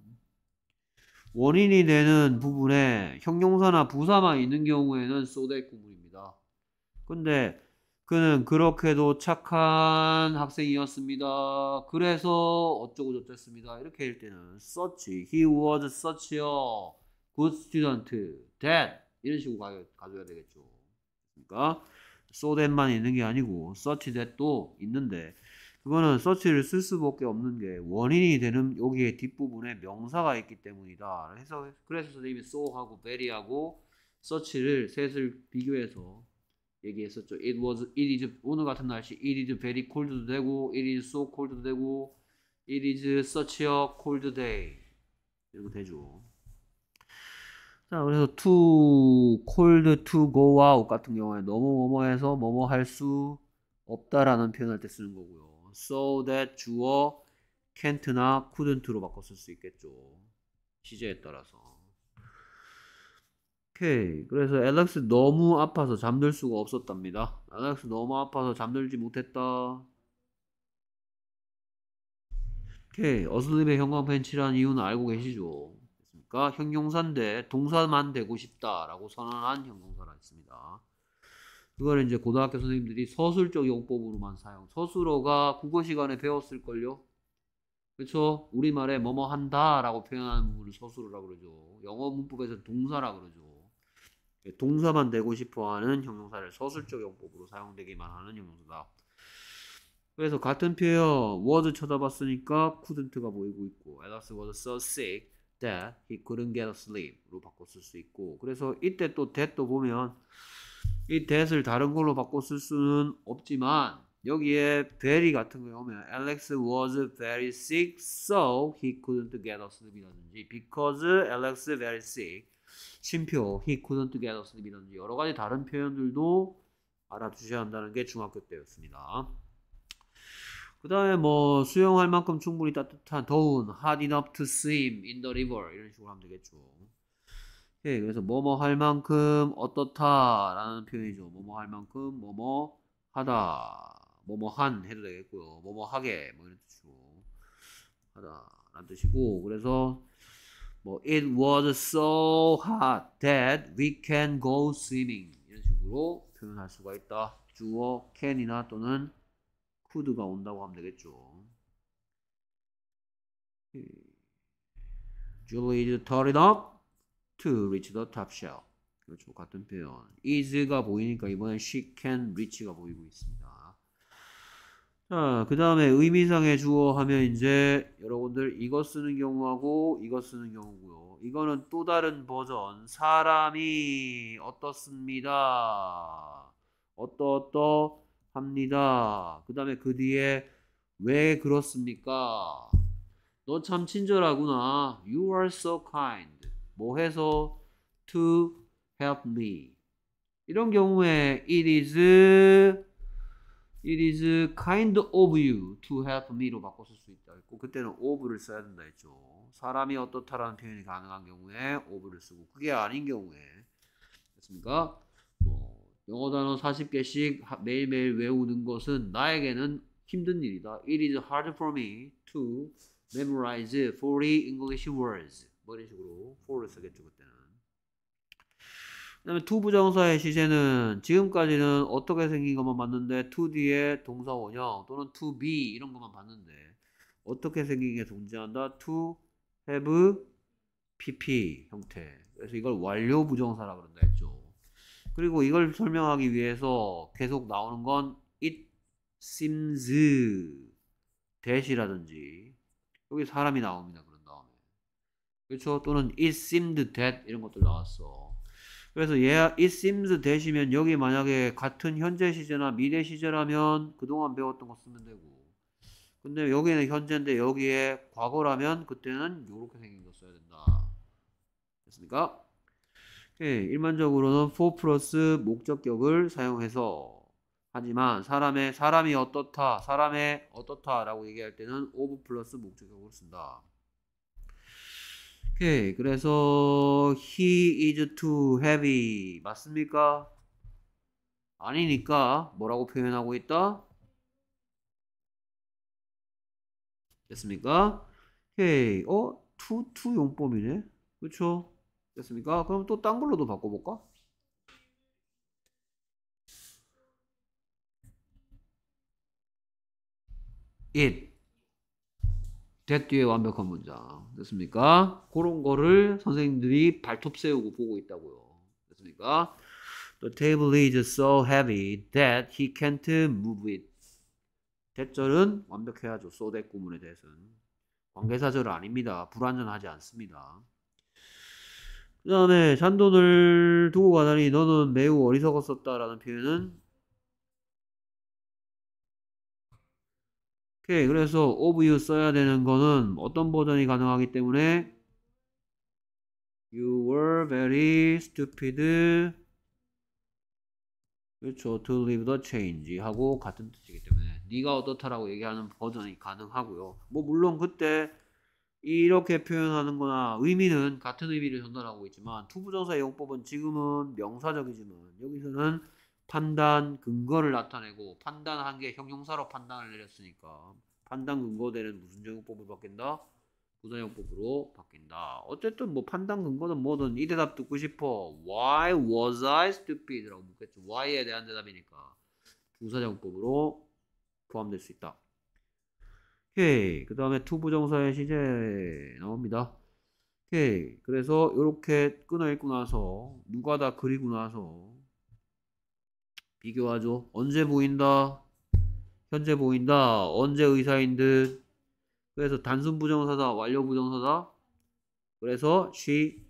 원인이 되는 부분에 형용사나 부사만 있는 경우에는 소대 t h 구문입니다. 근데 그는 그렇게도 착한 학생이었습니다. 그래서 어쩌고 저쩌습니다. 이렇게 할 때는 such, he was such a good student, that 이런 식으로 가져야 되겠죠. 그러니까 so that만 있는 게 아니고 such that도 있는데 그거는 s e c h 를쓸 수밖에 없는 게 원인이 되는 여기에 뒷부분에 명사가 있기 때문이다. 그래서 그래서 선생님이 so하고 very하고 s e c h 를 셋을 비교해서 얘기했었죠. It was, it is 오늘 같은 날씨 it is very cold도 되고 it is so cold도 되고 it is such a cold day 이렇게 되죠. 자, 그래서 to cold to go out 같은 경우에 너무 뭐뭐 해서 뭐뭐 할 수 없다라는 표현할 때 쓰는 거고요. so that 주어 can't나 couldn't로 바꿔 쓸 수 있겠죠. 시제에 따라서. 오케이. 그래서 엘렉스 너무 아파서 잠들 수가 없었답니다. 엘렉스 너무 아파서 잠들지 못했다. 오케이. 어슬립의 형광펜 칠는 이유는 알고 계시죠? 않습니까? 형용사인데 동사만 되고 싶다라고 선언한 형용사가 있습니다. 그걸 이제 고등학교 선생님들이 서술적 용법으로만 사용. 서술어가 국어 시간에 배웠을걸요? 그렇죠? 우리말에 뭐뭐 한다라고 표현하는 부분을 서술어라 그러죠. 영어 문법에서 동사라 그러죠. 동사만 되고 싶어하는 형용사를 서술적 용법으로 사용되기만 하는 형용사다. 그래서 같은 표현 워드 쳐다봤으니까 couldn't 가 보이고 있고 a l i c was so sick that he couldn't get a sleep로 바꿔 쓸 수 있고 그래서 이때 또 that도 보면 이 that을 다른 걸로 바꿔 쓸 수는 없지만 여기에 very 같은 거 보면 Alex was very sick so he couldn't get a sleep이라든지 because Alex very sick 심표 he couldn't get a sleep이라든지 여러 가지 다른 표현들도 알아두셔야 한다는 게 중학교 때였습니다. 그 다음에 뭐 수영할 만큼 충분히 따뜻한 더운 hot enough to swim in the river 이런 식으로 하면 되겠죠. 오케이 예, 그래서 뭐뭐 할 만큼 어떻다라는 표현이죠. 뭐뭐 할 만큼 뭐뭐 하다 뭐뭐 한 해도 되겠고요. 뭐뭐 하게 뭐 이런 뜻이고 하다라는 뜻이고 그래서 뭐 it was so hot that we can go swimming 이런 식으로 표현할 수가 있다. 주어 can이나 또는 c 드가 온다고 하면 되겠죠. Julie turned up to reach the top shelf. 그렇죠. 같은 표현. is가 보이니까 이번엔 she can reach가 보이고 있습니다. 자, 그 다음에 의미상의 주어 하면 이제 여러분들 이거 쓰는 경우하고 이거 쓰는 경우고요. 이거는 또 다른 버전. 사람이 어떻습니다. 어떠어떠 합니다. 그 다음에 그 뒤에 왜 그렇습니까? 너 참 친절하구나. You are so kind. 뭐 해서 to help me. 이런 경우에 it is it is kind of you to help me로 바꿔 쓸 수 있다 했고 그때는 of를 써야 된다 했죠. 사람이 어떻다라는 표현이 가능한 경우에 of를 쓰고 그게 아닌 경우에 됐습니까? 영어 단어 40개씩 매일매일 외우는 것은 나에게는 힘든 일이다. It is hard for me to memorize 40 English words. 뭐 이런 식으로 f 를 쓰겠죠 그때는. 그다음에 to 부정사의 시제는 지금까지는 어떻게 생긴 것만 봤는데 to 뒤에 동사 원형 또는 to be 이런 것만 봤는데 어떻게 생긴 게 존재한다. to have pp 형태. 그래서 이걸 완료 부정사라 그런다 했죠. 그리고 이걸 설명하기 위해서 계속 나오는 건 it seems that이라든지 여기 사람이 나옵니다. 그런 다음에 그렇죠? 또는 it seemed that 이런 것들 나왔어. 그래서 얘 yeah, it seems that이면 여기 만약에 같은 현재 시제나 미래 시제라면 그동안 배웠던 거 쓰면 되고 근데 여기는 현재인데 여기에 과거라면 그때는 이렇게 생긴 거 써야 된다. 됐습니까? 예, 일반적으로는 for 플러스 목적격을 사용해서 하지만 사람의 사람이 어떻다, 사람의 어떻다라고 얘기할 때는 of 플러스 목적격을 쓴다. 오케이, 그래서 he is too heavy 맞습니까? 아니니까 뭐라고 표현하고 있다? 됐습니까? 오케이, 어? to o to o 용법이네, 그렇죠? 됐습니까? 그럼 또 딴 걸로도 바꿔볼까? 잇 t h a t 뒤에 완벽한 문장 됐습니까? 그런 거를 선생님들이 발톱 세우고 보고 있다고요 됐습니까? The table is so heavy that he can't move it 대절은 완벽해야죠 so that 구문에 대해서는 관계사절 아닙니다 불완전하지 않습니다 그 다음에 잔돈을 두고 가다니 너는 매우 어리석었었다라는 표현은 오케이 그래서 of you 써야 되는 거는 어떤 버전이 가능하기 때문에 You were very stupid 그렇죠 to leave the change 하고 같은 뜻이기 때문에 네가 어떻다라고 얘기하는 버전이 가능하고요 뭐 물론 그때 이렇게 표현하는 거나 의미는 같은 의미를 전달하고 있지만 투부정사의 용법은 지금은 명사적이지만 여기서는 판단 근거를 나타내고 판단한 게 형용사로 판단을 내렸으니까 판단 근거되는 무슨 용법으로 바뀐다? 부사용법으로 바뀐다. 어쨌든 뭐 판단 근거는 뭐든 이 대답 듣고 싶어. Why was I stupid? 라고 묻겠죠. Why에 대한 대답이니까 부사용법으로 포함될 수 있다. 오케이. 그 다음에 투부정사의 시제 나옵니다. 오케이. 그래서 이렇게 끊어 읽고 나서 누가 다 그리고 나서 비교하죠. 언제 보인다? 현재 보인다. 언제 의사인 듯? 그래서 단순 부정사다. 완료 부정사다. 그래서 she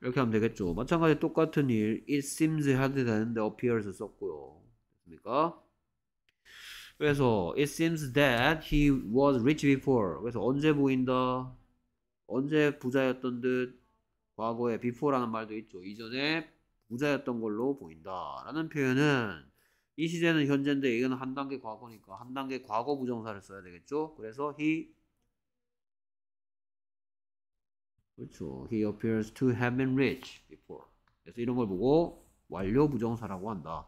이렇게 하면 되겠죠. 마찬가지 똑같은 일 it seems 해야 되는데 appears 썼고요. 됐습니까? 그래서 it seems that he was rich before. 그래서 언제 보인다. 언제 부자였던 듯 과거에 before라는 말도 있죠. 이전에 부자였던 걸로 보인다. 라는 표현은 이 시제는 현재인데 이건 한 단계 과거니까 한 단계 과거 부정사를 써야 되겠죠. 그래서 he 그렇죠. He appears to have been rich before. 그래서 이런 걸 보고 완료 부정사라고 한다.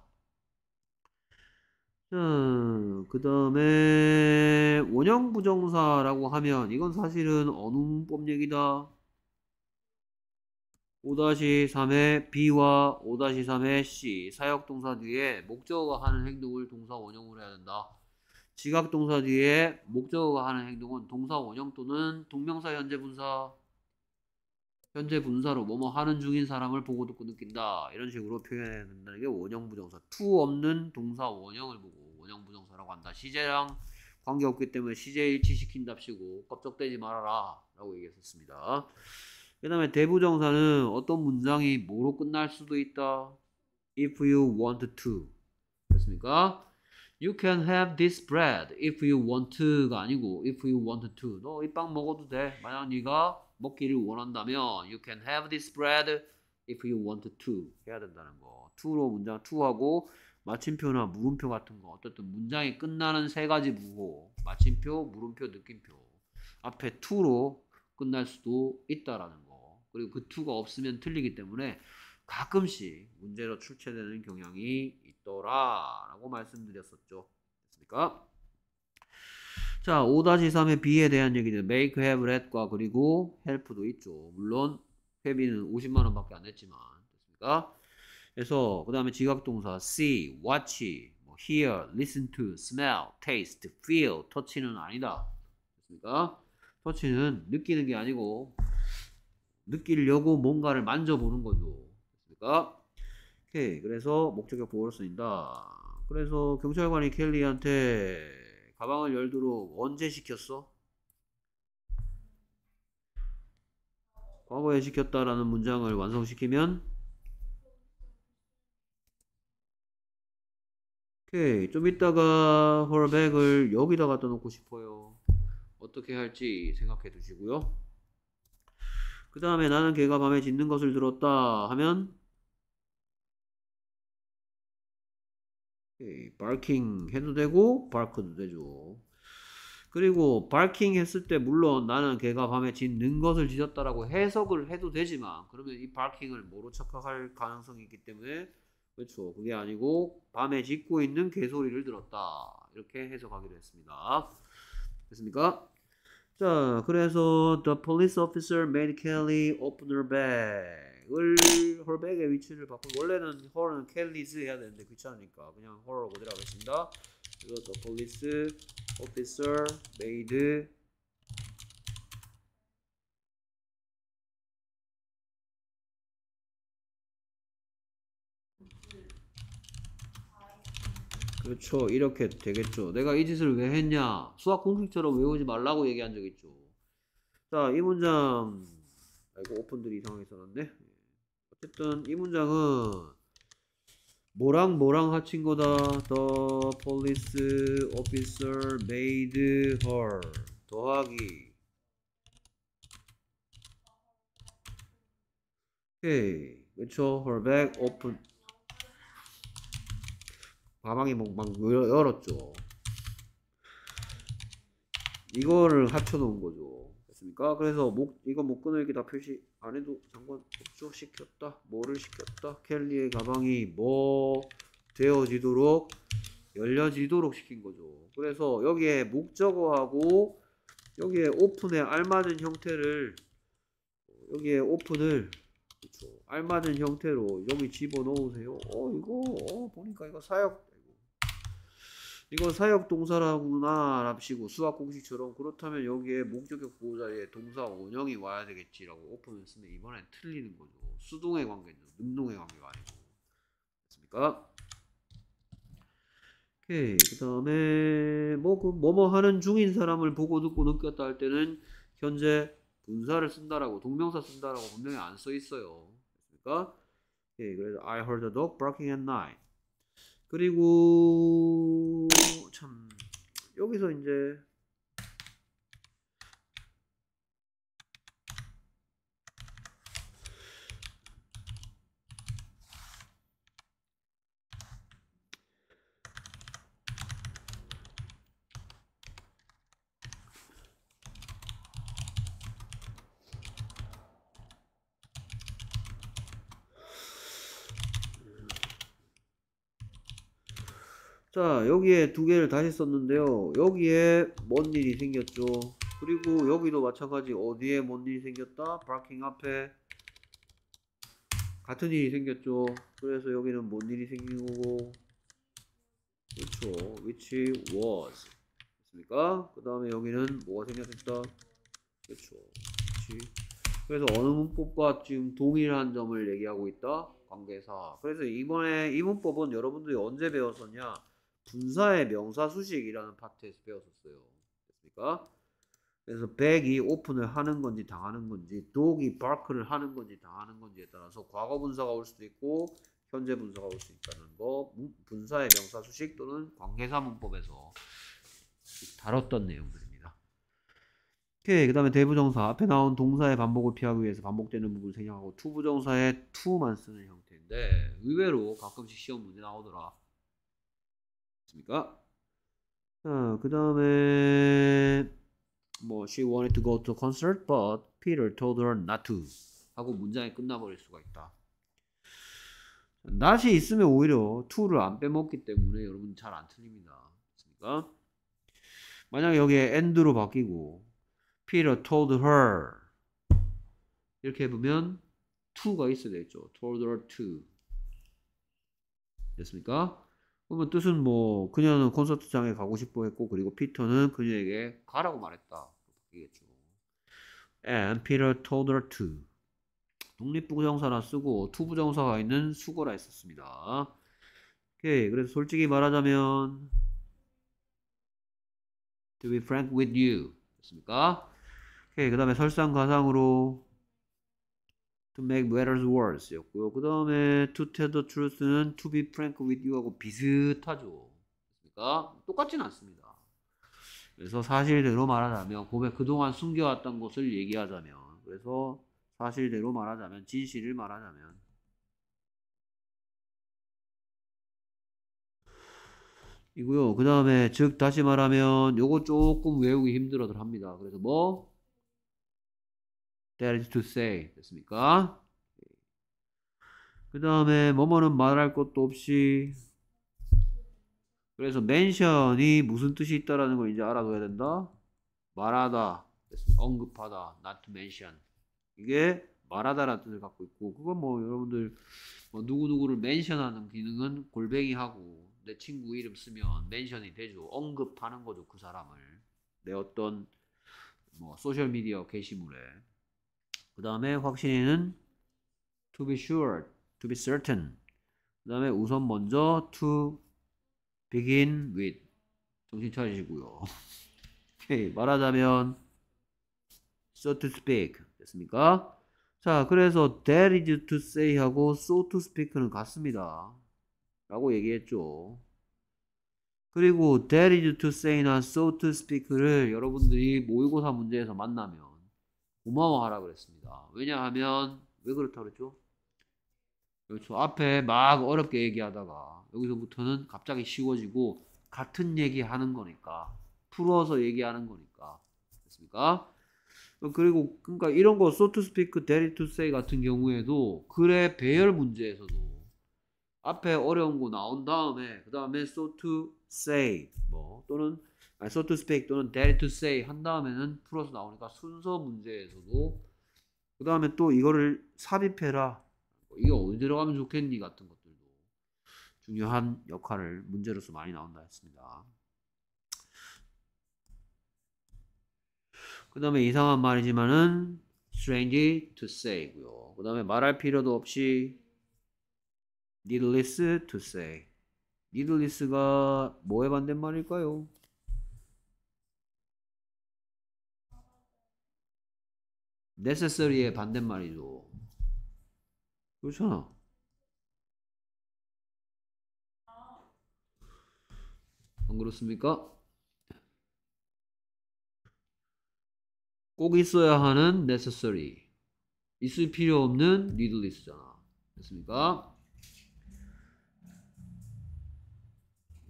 자, 음, 그 다음에 원형 부정사라고 하면 이건 사실은 어느 문법 얘기다? 5-3의 B와 5-3의 C 사역동사 뒤에 목적어가 하는 행동을 동사 원형으로 해야 된다. 지각동사 뒤에 목적어가 하는 행동은 동사 원형 또는 동명사 현재 분사 현재 분사로 뭐뭐 하는 중인 사람을 보고 듣고 느낀다 이런 식으로 표현한다는 게 원형 부정사 t 없는 동사 원형을 보고 원형 부정사라고 한다 시제랑 관계없기 때문에 시제 일치시킨답시고 껍적대지 말아라 라고 얘기했었습니다 그 다음에 대부정사는 어떤 문장이 뭐로 끝날 수도 있다 if you want to 됐습니까? You can have this bread if you want to가 아니고 if you want to 너 이 빵 먹어도 돼 만약 네가 먹기를 원한다면 you can have this bread if you want to 해야 된다는 거. to로 문장 to하고 마침표나 물음표 같은 거 어쨌든 문장이 끝나는 세 가지 부호 마침표, 물음표, 느낌표 앞에 to로 끝날 수도 있다라는 거. 그리고 그 to가 없으면 틀리기 때문에 가끔씩 문제로 출제되는 경향이 있더라라고 말씀드렸었죠. 됐습니까? 자, 5-3의 B에 대한 얘기는 make, have, had과 그리고 help도 있죠. 물론 회비는 50만원 밖에 안 했지만 됐습니까? 그래서 그 다음에 지각동사 see, watch, 뭐 hear, listen to, smell, taste, feel, touch는 아니다. 됐습니까? 터치는 느끼는 게 아니고 느끼려고 뭔가를 만져보는 거죠. 됐습니까? 오케이. 그래서 목적격 보호로 쓰인다. 그래서 경찰관이 켈리한테 가방을 열도록 언제 시켰어? 과거에 시켰다라는 문장을 완성시키면 오케이 좀 이따가 홀백을 여기다 갖다 놓고 싶어요 어떻게 할지 생각해 두시고요 그 다음에 나는 개가 밤에 짖는 것을 들었다 하면 barking 해도 되고 bark도 되죠. 그리고 barking 했을 때 물론 나는 개가 밤에 짖는 것을 짖었다라고 해석을 해도 되지만 그러면 이 barking을 뭐로 착각할 가능성이 있기 때문에 그렇죠. 그게 아니고 밤에 짖고 있는 개 소리를 들었다. 이렇게 해석하기로 했습니다. 됐습니까? 자, 그래서 the police officer made Kelly open her bag. 을 홀백의 위치를 바꾸고 원래는 홀은 캘리즈 해야 되는데 귀찮으니까 그냥 홀로 어디라고 했습니다. 이것도 police, officer, maid 그렇죠. 이렇게 되겠죠. 내가 이 짓을 왜 했냐? 수학 공식처럼 외우지 말라고 얘기한 적 있죠. 자, 이 문장 아이고 오픈들이 이상하게 써놨네. 어쨌든 이 문장은 뭐랑 뭐랑 합친 거다. The police officer made her 더하기 오케이 그쵸 her bag open 가방이 막, 열었죠 이거를 합쳐놓은 거죠 됐습니까? 그래서 목 이거 못 끊을게 다 표시 안에도 상관 없죠. 시켰다. 뭐를 시켰다. 켈리의 가방이 뭐 되어지도록 열려지도록 시킨 거죠. 그래서 여기에 목적어하고 여기에 오픈에 알맞은 형태를 여기에 오픈을 그쵸. 그렇죠. 알맞은 형태로 여기 집어넣으세요. 어 이거 어, 보니까 이거 사역 이거 사역 동사라구나 랍시고 수학 공식처럼 그렇다면 여기에 목적격 보호자리에 동사 원형이 와야 되겠지라고 오픈을 쓰면 이번엔 틀리는 거죠. 수동의 관계죠. 능동의 관계가 아니고. 됐습니까? 오케이. 뭐 그 다음에 뭐그 뭐뭐 하는 중인 사람을 보고 듣고 느꼈다 할 때는 현재 분사를 쓴다라고 동명사 쓴다라고 분명히 안 써 있어요. 됐습니까? 오케이. 예, 그래서 I heard a dog barking at night. 그리고 참 여기서 이제 자 여기에 두 개를 다시 썼는데요 여기에 뭔 일이 생겼죠 그리고 여기도 마찬가지 어디에 뭔 일이 생겼다 브라킹 앞에 같은 일이 생겼죠 그래서 여기는 뭔 일이 생긴 거고 그렇죠 which was 됐습니까 그 다음에 여기는 뭐가 생겼다 그렇죠 그렇지 그래서 어느 문법과 지금 동일한 점을 얘기하고 있다 관계사 그래서 이번에 이 문법은 여러분들이 언제 배웠었냐 분사의 명사 수식이라는 파트에서 배웠었어요. 됐습니까? 그래서 백이 오픈을 하는 건지 당하는 건지 독이 발크를 하는 건지 당하는 건지에 따라서 과거 분사가 올 수도 있고 현재 분사가 올 수 있다는 거 분사의 명사 수식 또는 관계사 문법에서 다뤘던 내용들입니다. 오케이 그 다음에 대부정사 앞에 나온 동사의 반복을 피하기 위해서 반복되는 부분을 생략하고 투부정사의 투만 쓰는 형태인데 의외로 가끔씩 시험 문제 나오더라. 됐습니까? 자, 그 다음에 뭐 she wanted to go to concert but Peter told her not to 하고 문장이 끝나버릴 수가 있다. not이 있으면 오히려 to를 안 빼먹기 때문에 여러분 잘 안 틀립니다. 그러니까 만약 여기에 and로 바뀌고 Peter told her 이렇게 해보면 to가 있어야 되겠죠. told her to 됐습니까? 그러면 그러니까 뜻은 뭐 그녀는 콘서트장에 가고 싶어 했고 그리고 피터는 그녀에게 가라고 말했다. 바뀌겠죠. And Peter told her to. 독립부정사나 쓰고 투부정사가 있는 수거라 했었습니다. 오케이. 그래서 솔직히 말하자면 To be frank with you. 됐습니까? 오케이. 그 다음에 설상가상으로 to make matters worse였고요. 그 다음에 to tell the truth는 to be frank with you하고 비슷하죠. 그러니까 똑같진 않습니다. 그래서 사실대로 말하자면 고백 그동안 숨겨왔던 것을 얘기하자면 그래서 사실대로 말하자면 진실을 말하자면 이고요. 그 다음에 즉 다시 말하면 요거 조금 외우기 힘들어들 합니다. 그래서 뭐 That is to say 됐습니까? 그 다음에 뭐뭐는 말할 것도 없이 그래서 mention이 무슨 뜻이 있다라는 걸 이제 알아둬야 된다. 말하다, 언급하다, not to mention 이게 말하다라는 뜻을 갖고 있고 그건 뭐 여러분들 뭐 누구누구를 mention하는 기능은 골뱅이 하고 내 친구 이름 쓰면 mention이 되죠. 언급하는 거죠 그 사람을 내 어떤 뭐 소셜 미디어 게시물에 그 다음에 확신에는 to be sure, to be certain. 그 다음에 우선 먼저 to begin with. 정신 차리시고요. 오케이. 말하자면 so to speak. 됐습니까? 자, 그래서 that is to say 하고 so to speak는 같습니다. 라고 얘기했죠. 그리고 that is to say나 so to speak를 여러분들이 모의고사 문제에서 만나면 고마워하라 그랬습니다. 왜냐하면 왜 그렇다 그랬죠? 그렇죠. 앞에 막 어렵게 얘기하다가 여기서부터는 갑자기 쉬워지고 같은 얘기하는 거니까 풀어서 얘기하는 거니까 됐습니까? 그리고 그러니까 이런 거 so to speak, dare to say 같은 경우에도 글의 배열 문제에서도 앞에 어려운 거 나온 다음에 그 다음에 so to say 뭐 또는 아, so to speak 또는 dare to say 한 다음에는 풀어서 나오니까 순서 문제에서도 그 다음에 또 이거를 삽입해라 이게 어디 들어가면 좋겠니 같은 것들도 중요한 역할을 문제로서 많이 나온다 했습니다 그 다음에 이상한 말이지만은 strange to say고요 그 다음에 말할 필요도 없이 needless to say needless가 뭐에 반대말일까요? necessary의 반대말이죠. 그렇잖아. 안 그렇습니까? 꼭 있어야 하는 necessary. 있을 필요 없는 need list잖아. 됐습니까?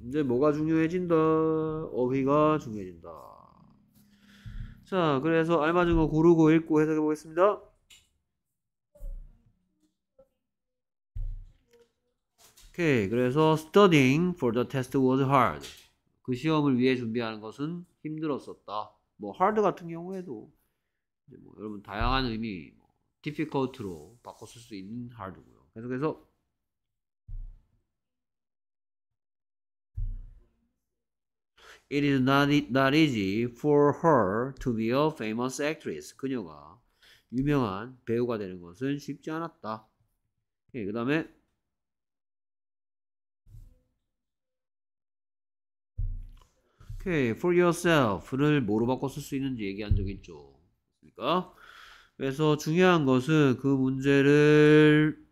이제 뭐가 중요해진다? 어휘가 중요해진다. 자, 그래서 알맞은 거 고르고 읽고 해석해 보겠습니다. 오케이, 그래서 studying for the test was hard. 그 시험을 위해 준비하는 것은 힘들었었다. 뭐 hard 같은 경우에도 뭐 여러분 다양한 의미 뭐 difficult로 바꿨을수 있는 hard고요. 계속해서 It is not, e, not easy for her to be a famous actress. 그녀가 유명한 배우가 되는 것은 쉽지 않았다. 예, 그 다음에 오케이, for yourself를 뭐로 바꿔 쓸수 있는지 얘기한 적 있죠. 그러니까 그래서 중요한 것은 그 문제를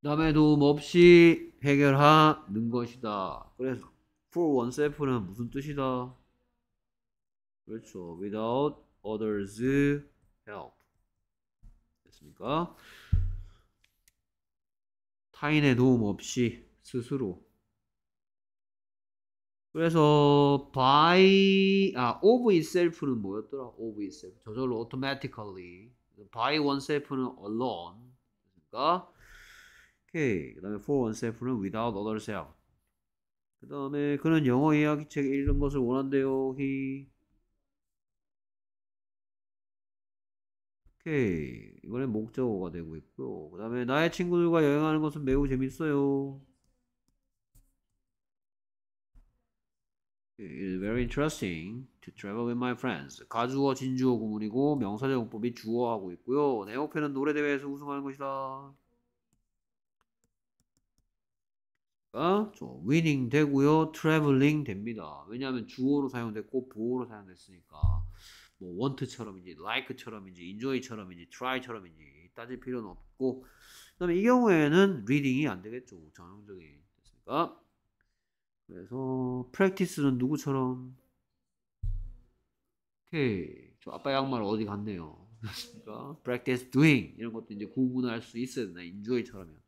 남의 도움 없이 해결하는 것이다. 그래서 for oneself는 무슨 뜻이다? 그렇죠. without others help. 됐습니까? 타인의 도움 없이 스스로. 그래서 by 아 of itself는 뭐였더라? of itself 저절로 automatically by oneself는 alone 그러니까 오케이. 그 다음에 417은 n e s e l f without others out. 그 다음에 그는 영어 이야기책 읽는 것을 원한대요. he. 오케이. 이번엔 목적어가 되고 있고요. 그 다음에 나의 친구들과 여행하는 것은 매우 재밌어요. It is very interesting to travel with my friends. 가주어, 진주어 구문이고 명사적 용법이 주어하고 있고요. 내 목표는 노래 대회에서 우승하는 것이다. 저 그러니까 그렇죠. winning 되고요. traveling 됩니다. 왜냐하면 주어로 사용됐고 보어로 사용됐으니까 뭐 want처럼인지 like처럼인지 enjoy처럼인지 try처럼인지 따질 필요는 없고 그다음에 이 경우에는 reading이 안 되겠죠. 전형적인 됐습니까? 그래서 practice는 누구처럼 오케이 저 아빠 양말 어디 갔네요. 그러니까 practice doing 이런 것도 이제 구분할 수 있어야 된다. enjoy처럼요.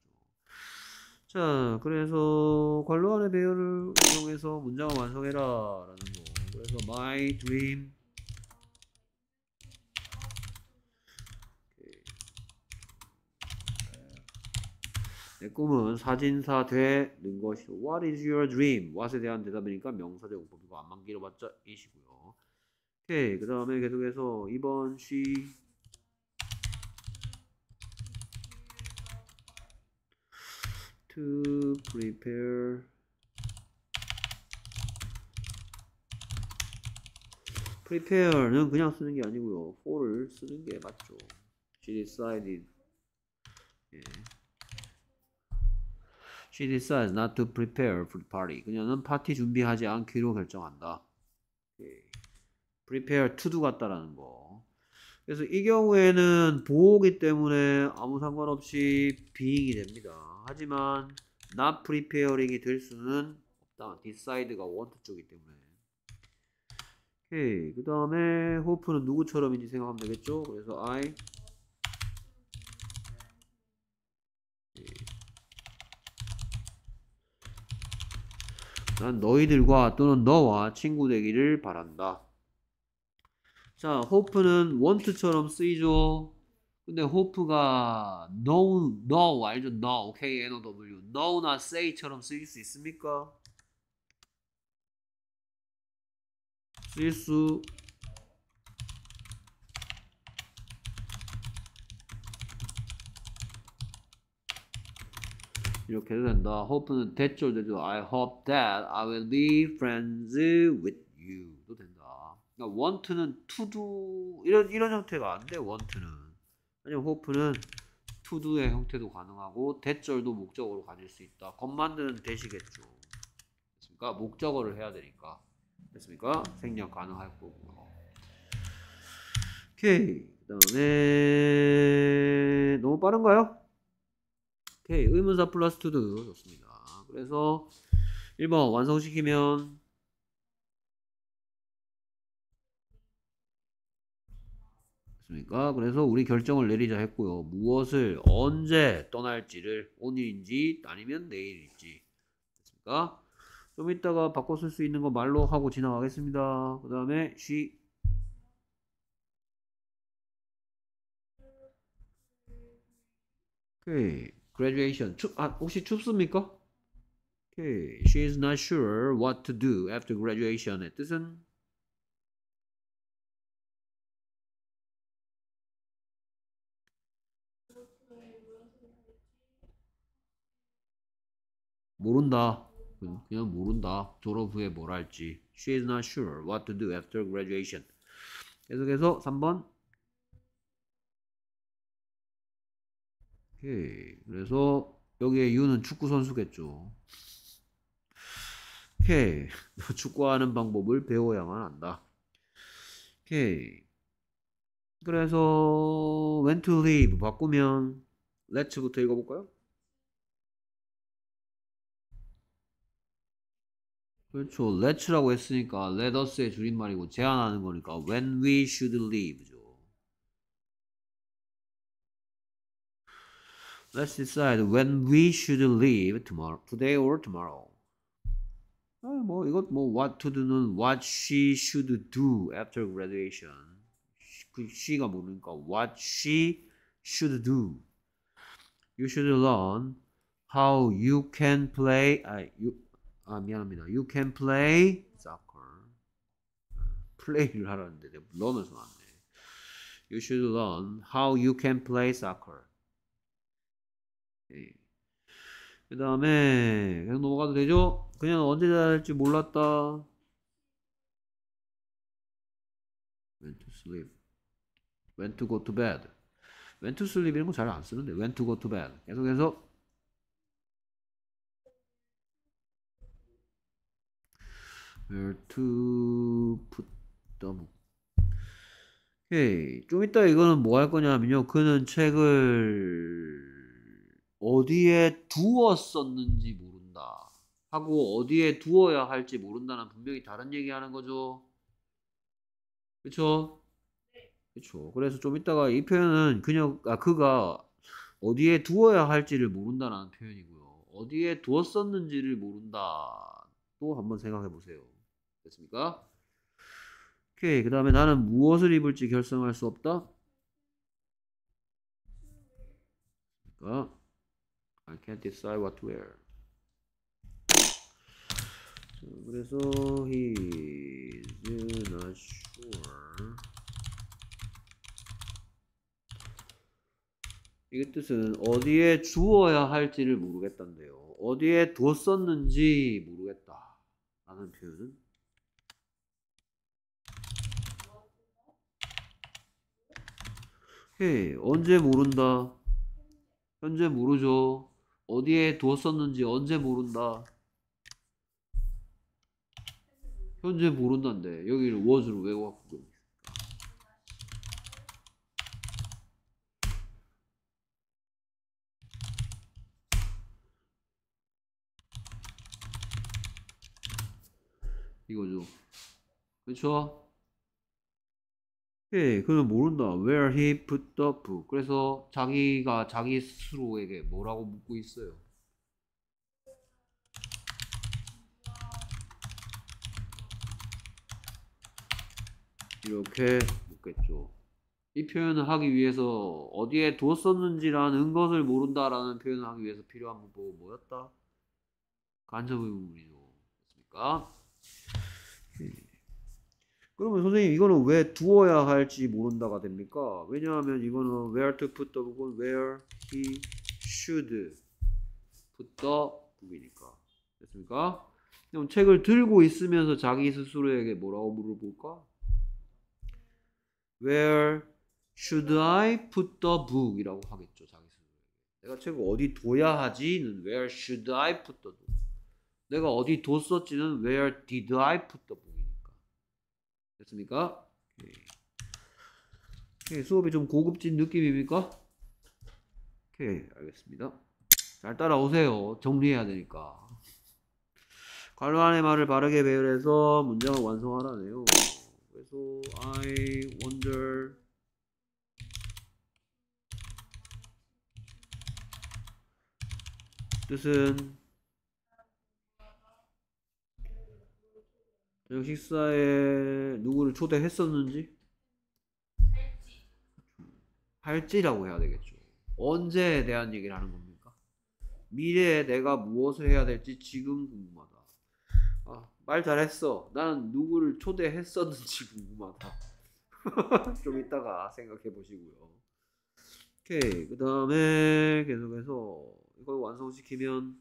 자, 그래서 관로 안의 배열을 이용해서 문장을 완성해라 라는 거. 그래서 my dream 네. 내 꿈은 사진사 되는 것이 What is your dream? What에 대한 대답이니까 명사적 공법이고 안만 기어봤자 이시고요. 오케이. 그 다음에 계속해서 이번 she to prepare prepare는 그냥 쓰는 게 아니고요. for를 쓰는 게 맞죠. she decided she decides not to prepare for the party. 그녀는 파티 준비하지 않기로 결정한다. prepare to do 같다라는 거. 그래서 이 경우에는 보호기 때문에 아무 상관없이 being이 됩니다. 하지만 not preparing이 될 수는 없다. decide가 want 쪽이기 때문에. 오케이. 그 다음에 hope는 누구처럼인지 생각하면 되겠죠? 그래서 I 난 너희들과 또는 너와 친구 되기를 바란다. 자, hope는 want처럼 쓰이죠. 근데 hope가 no, no 알죠? no, k-n-o-w no나 say처럼 쓰일 수 있습니까? 쓸 수 이렇게 해도 된다. hope는 대죠 되죠. I hope that I will be friends with you도 된다. 그러니까 want는 to do 이런 이런 형태가 안 돼. want는 아니요 호프는 투두의 형태도 가능하고 대절도 목적어로 가질 수 있다. 건만드는 대시겠죠. 됐습니까? 목적어를 해야 되니까. 됐습니까? 생략 가능할 거고요. 오케이. 그 다음에 너무 빠른가요? 오케이. 의문사 플러스 투두 좋습니다. 그래서 1번 완성시키면 않습니까? 그래서 우리 결정을 내리자 했고요. 무엇을 언제 떠날지를 오늘인지 아니면 내일인지 됐습니까? 좀 이따가 바꿔 쓸 수 있는 거 말로 하고 지나가겠습니다. 그 다음에 she 오케이. graduation 춥, 아, 혹시 춥습니까? 오케이. she is not sure what to do after graduation의 뜻은 모른다. 음, 그냥 모른다. 졸업 후에 뭘 할지. She is not sure what to do after graduation. 계속해서 3번. 오케이. 그래서 여기에 유는 축구 선수겠죠. 오케이. 축구하는 방법을 배워야만 한다. 오케이. 그래서 when to leave 바꾸면 let's부터 읽어볼까요? 그렇죠. Let's라고 했으니까 let us의 줄임말이고 제안하는 거니까 when we should leave죠. Let's decide when we should leave tomorrow, today or tomorrow. 아, 뭐 이것 뭐 what to do는 what she should do after graduation. 그 she가 모르니까 what she should do. You should learn how you can play. 아, you, 아 미안합니다. You can play soccer. 플레이를 하라는데 내가 런을 써놨네. You should learn how you can play soccer. 그 다음에 계속 넘어가도 되죠? 그냥 언제 잘할지 몰랐다. When to sleep. When to go to bed. When to sleep 이런 거 잘 안 쓰는데 When to go to bed. 계속해서 w to put the book. 오케이. 좀 이따 이거는 뭐 할 거냐면요. 그는 책을 어디에 두었었는지 모른다. 하고 어디에 두어야 할지 모른다는 분명히 다른 얘기하는 거죠. 그쵸? 네. 그쵸. 그래서 좀 이따가 이 표현은 그녀, 아, 그가 어디에 두어야 할지를 모른다라는 표현이고요. 어디에 두었었는지를 모른다. 또 한번 생각해 보세요. 됐습니까? 오케이. 그 다음에 나는 무엇을 입을지 결정할 수 없다. 그러니까 I can't decide what to wear. 자, 그래서 he is not sure. 이게 뜻은 어디에 주어야 할지를 모르겠단데요. 어디에 뒀었는지 모르겠다. 라는 표현은 예, 언제 모른다. 현재 모르죠. 어디에 두었었는지 언제 모른다. 현재 모른다인데 여기를 워즈로 왜왔고 이거죠. 그렇죠? 예, 그는 모른다. Where he put the book. 그래서 자기가 자기 스스로에게 뭐라고 묻고 있어요. 이렇게 묻겠죠. 이 표현을 하기 위해서 어디에 두었었는지라는 것을 모른다라는 표현을 하기 위해서 필요한 문법은 뭐였다? 간접 의문문이죠. 됐습니까? 그러면 선생님 이거는 왜 두어야 할지 모른다가 됩니까? 왜냐하면 이거는 where to put the 부분 where he should put the 부분이니까 됐습니까? 그럼 책을 들고 있으면서 자기 스스로에게 뭐라고 물어볼까? Where should I put the book? 이라고 하겠죠 자기 스스로에게 내가 책을 어디 둬야 하지는 where should I put the book 내가 어디 뒀었지는 where did I put the book 됐습니까? 오케이. 예. 예, 수업이 좀 고급진 느낌입니까? 오케이, 예, 알겠습니다. 잘 따라오세요. 정리해야 되니까. 관호 안의 말을 바르게 배열해서 문장을 완성하라네요. 그래서 I wonder 뜻은 저녁 식사에 누구를 초대했었는지 할지라고 해야 되겠죠. 언제에 대한 얘기를 하는 겁니까? 미래에 내가 무엇을 해야 될지 지금 궁금하다. 아, 말 잘했어. 나는 누구를 초대했었는지 궁금하다. 좀 이따가 생각해 보시고요. 오케이. 그 다음에 계속해서 이걸 완성시키면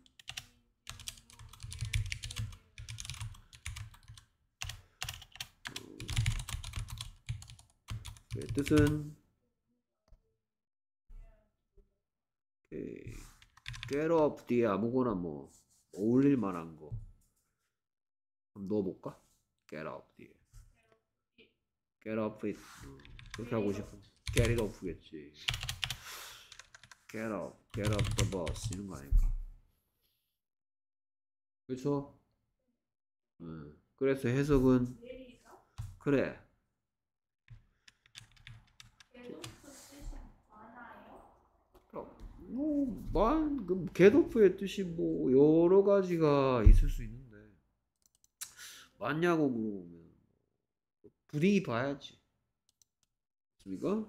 뜻은 깨러 뒤에 아무거나 뭐 어울릴 만한 거 한번 넣어볼까? Get up 뒤에 Get up it 어, 그렇게 하고 싶은 Get it o f 겠지 Get up, get up the bus 이런 거 아닐까 그쵸? 그렇죠? 응. 네. 그래서 해석은 그래 뭐만 뭐, 그 개도프의 뜻이 뭐 여러 가지가 있을 수 있는데 맞냐고 물어보면 부디 봐야지. 그니까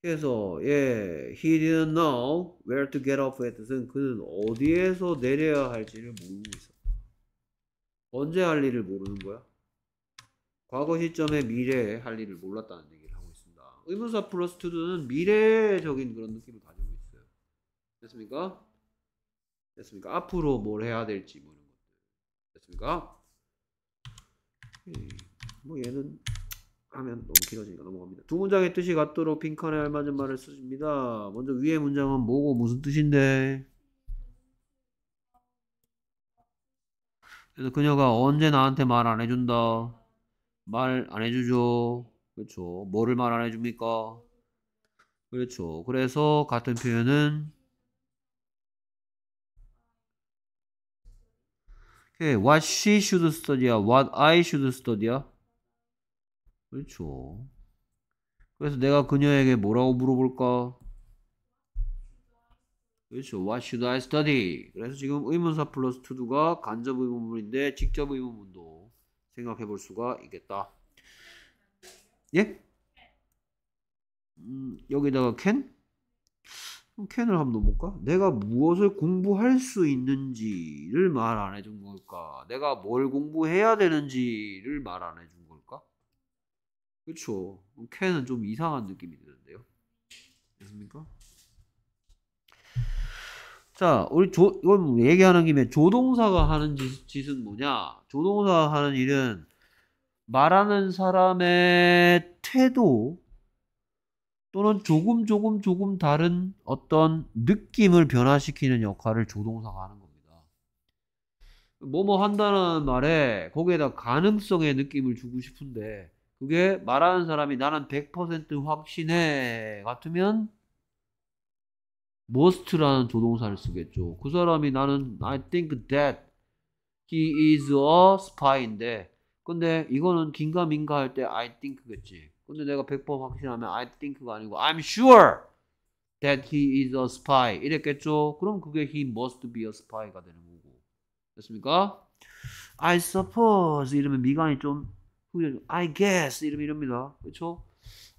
그래서 예, he didn't know where to get off의 뜻은 그는 어디에서 내려야 할지를 모르고 있었다. 언제 할 일을 모르는 거야? 과거 시점에 미래에 할 일을 몰랐다는 얘기를 하고 있습니다. 의문사 플러스 투두는 미래적인 그런 느낌을 가지고 있어요. 됐습니까? 됐습니까? 앞으로 뭘 해야 될지 모르는 뭐 것들. 됐습니까? 뭐 얘는 하면 너무 길어지니까 넘어갑니다. 두 문장의 뜻이 같도록 빈칸에 알맞은 말을 쓰십니다. 먼저 위의 문장은 뭐고 무슨 뜻인데? 그래서 그녀가 언제 나한테 말 안 해준다. 말안 해주죠. 그렇죠. 뭐를 말 안 해줍니까? 그렇죠. 그래서 같은 표현은 okay, 예, what she should s t u d y what I should s t u d y 그렇죠. 그래서 내가 그녀에게 뭐라고 물어볼까? 그렇죠. What should I study? 그래서 지금 의문사 플러스 to do가 간접 의문문인데 직접 의문문도 생각해 볼 수가 있겠다. 예? 음, 여기다가 c 캔을 한번 넣어볼까? 내가 무엇을 공부할 수 있는지를 말 안 해준 걸까? 내가 뭘 공부해야 되는지를 말 안 해준 걸까? 그쵸. 그렇죠. 캔은 좀 이상한 느낌이 드는데요. 됐습니까? 자, 우리 조, 이걸 얘기하는 김에 조동사가 하는 짓, 은 뭐냐? 조동사가 하는 일은 말하는 사람의 태도 또는 조금 조금 조금 다른 어떤 느낌을 변화시키는 역할을 조동사가 하는 겁니다. 뭐뭐 뭐 한다는 말에 거기에다 가능성의 느낌을 주고 싶은데 그게 말하는 사람이 나는 100% 확신해 같으면 must라는 조동사를 쓰겠죠. 그 사람이 나는 I think that he is a spy인데 근데 이거는 긴가민가 할 때 I think겠지. 근데 내가 100% 확신하면 I think가 아니고 I'm sure that he is a spy 이랬겠죠. 그럼 그게 he must be a spy가 되는 거고. 됐습니까? I suppose 이러면 미간이 좀 I guess 이러면 이럽니다. 그렇죠?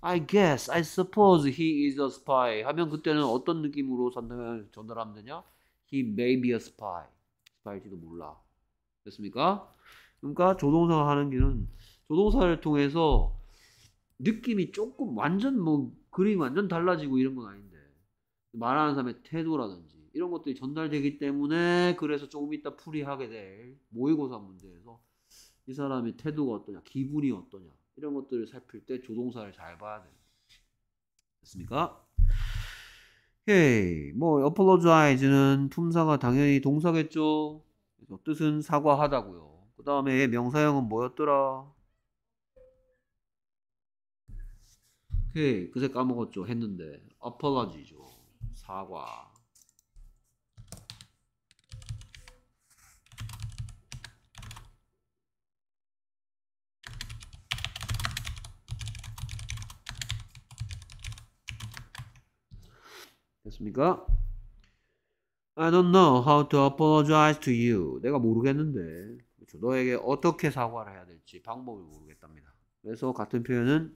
I guess, I suppose he is a spy 하면 그때는 어떤 느낌으로 전달, 전달하면 되냐? He may be a spy. 스파일지도 몰라. 됐습니까? 그러니까 조동사를 하는 길은 조동사를 통해서 느낌이 조금 완전 뭐 그림 완전 달라지고 이런 건 아닌데 말하는 사람의 태도라든지 이런 것들이 전달되기 때문에 그래서 조금 이따 풀이하게 될 모의고사 문제에서 이 사람의 태도가 어떠냐 기분이 어떠냐 이런 것들을 살필 때 조동사를 잘 봐야 돼요. 습니까오이뭐 apologize는 품사가 당연히 동사겠죠. 그래서 뜻은 사과하다고요. 그 다음에 명사형은 뭐였더라? 오케이. 그새 까먹었죠. 했는데 apology죠. 사과. 됐습니까? I don't know how to apologize to you. 내가 모르겠는데. 그렇죠. 너에게 어떻게 사과를 해야 될지 방법을 모르겠답니다. 그래서 같은 표현은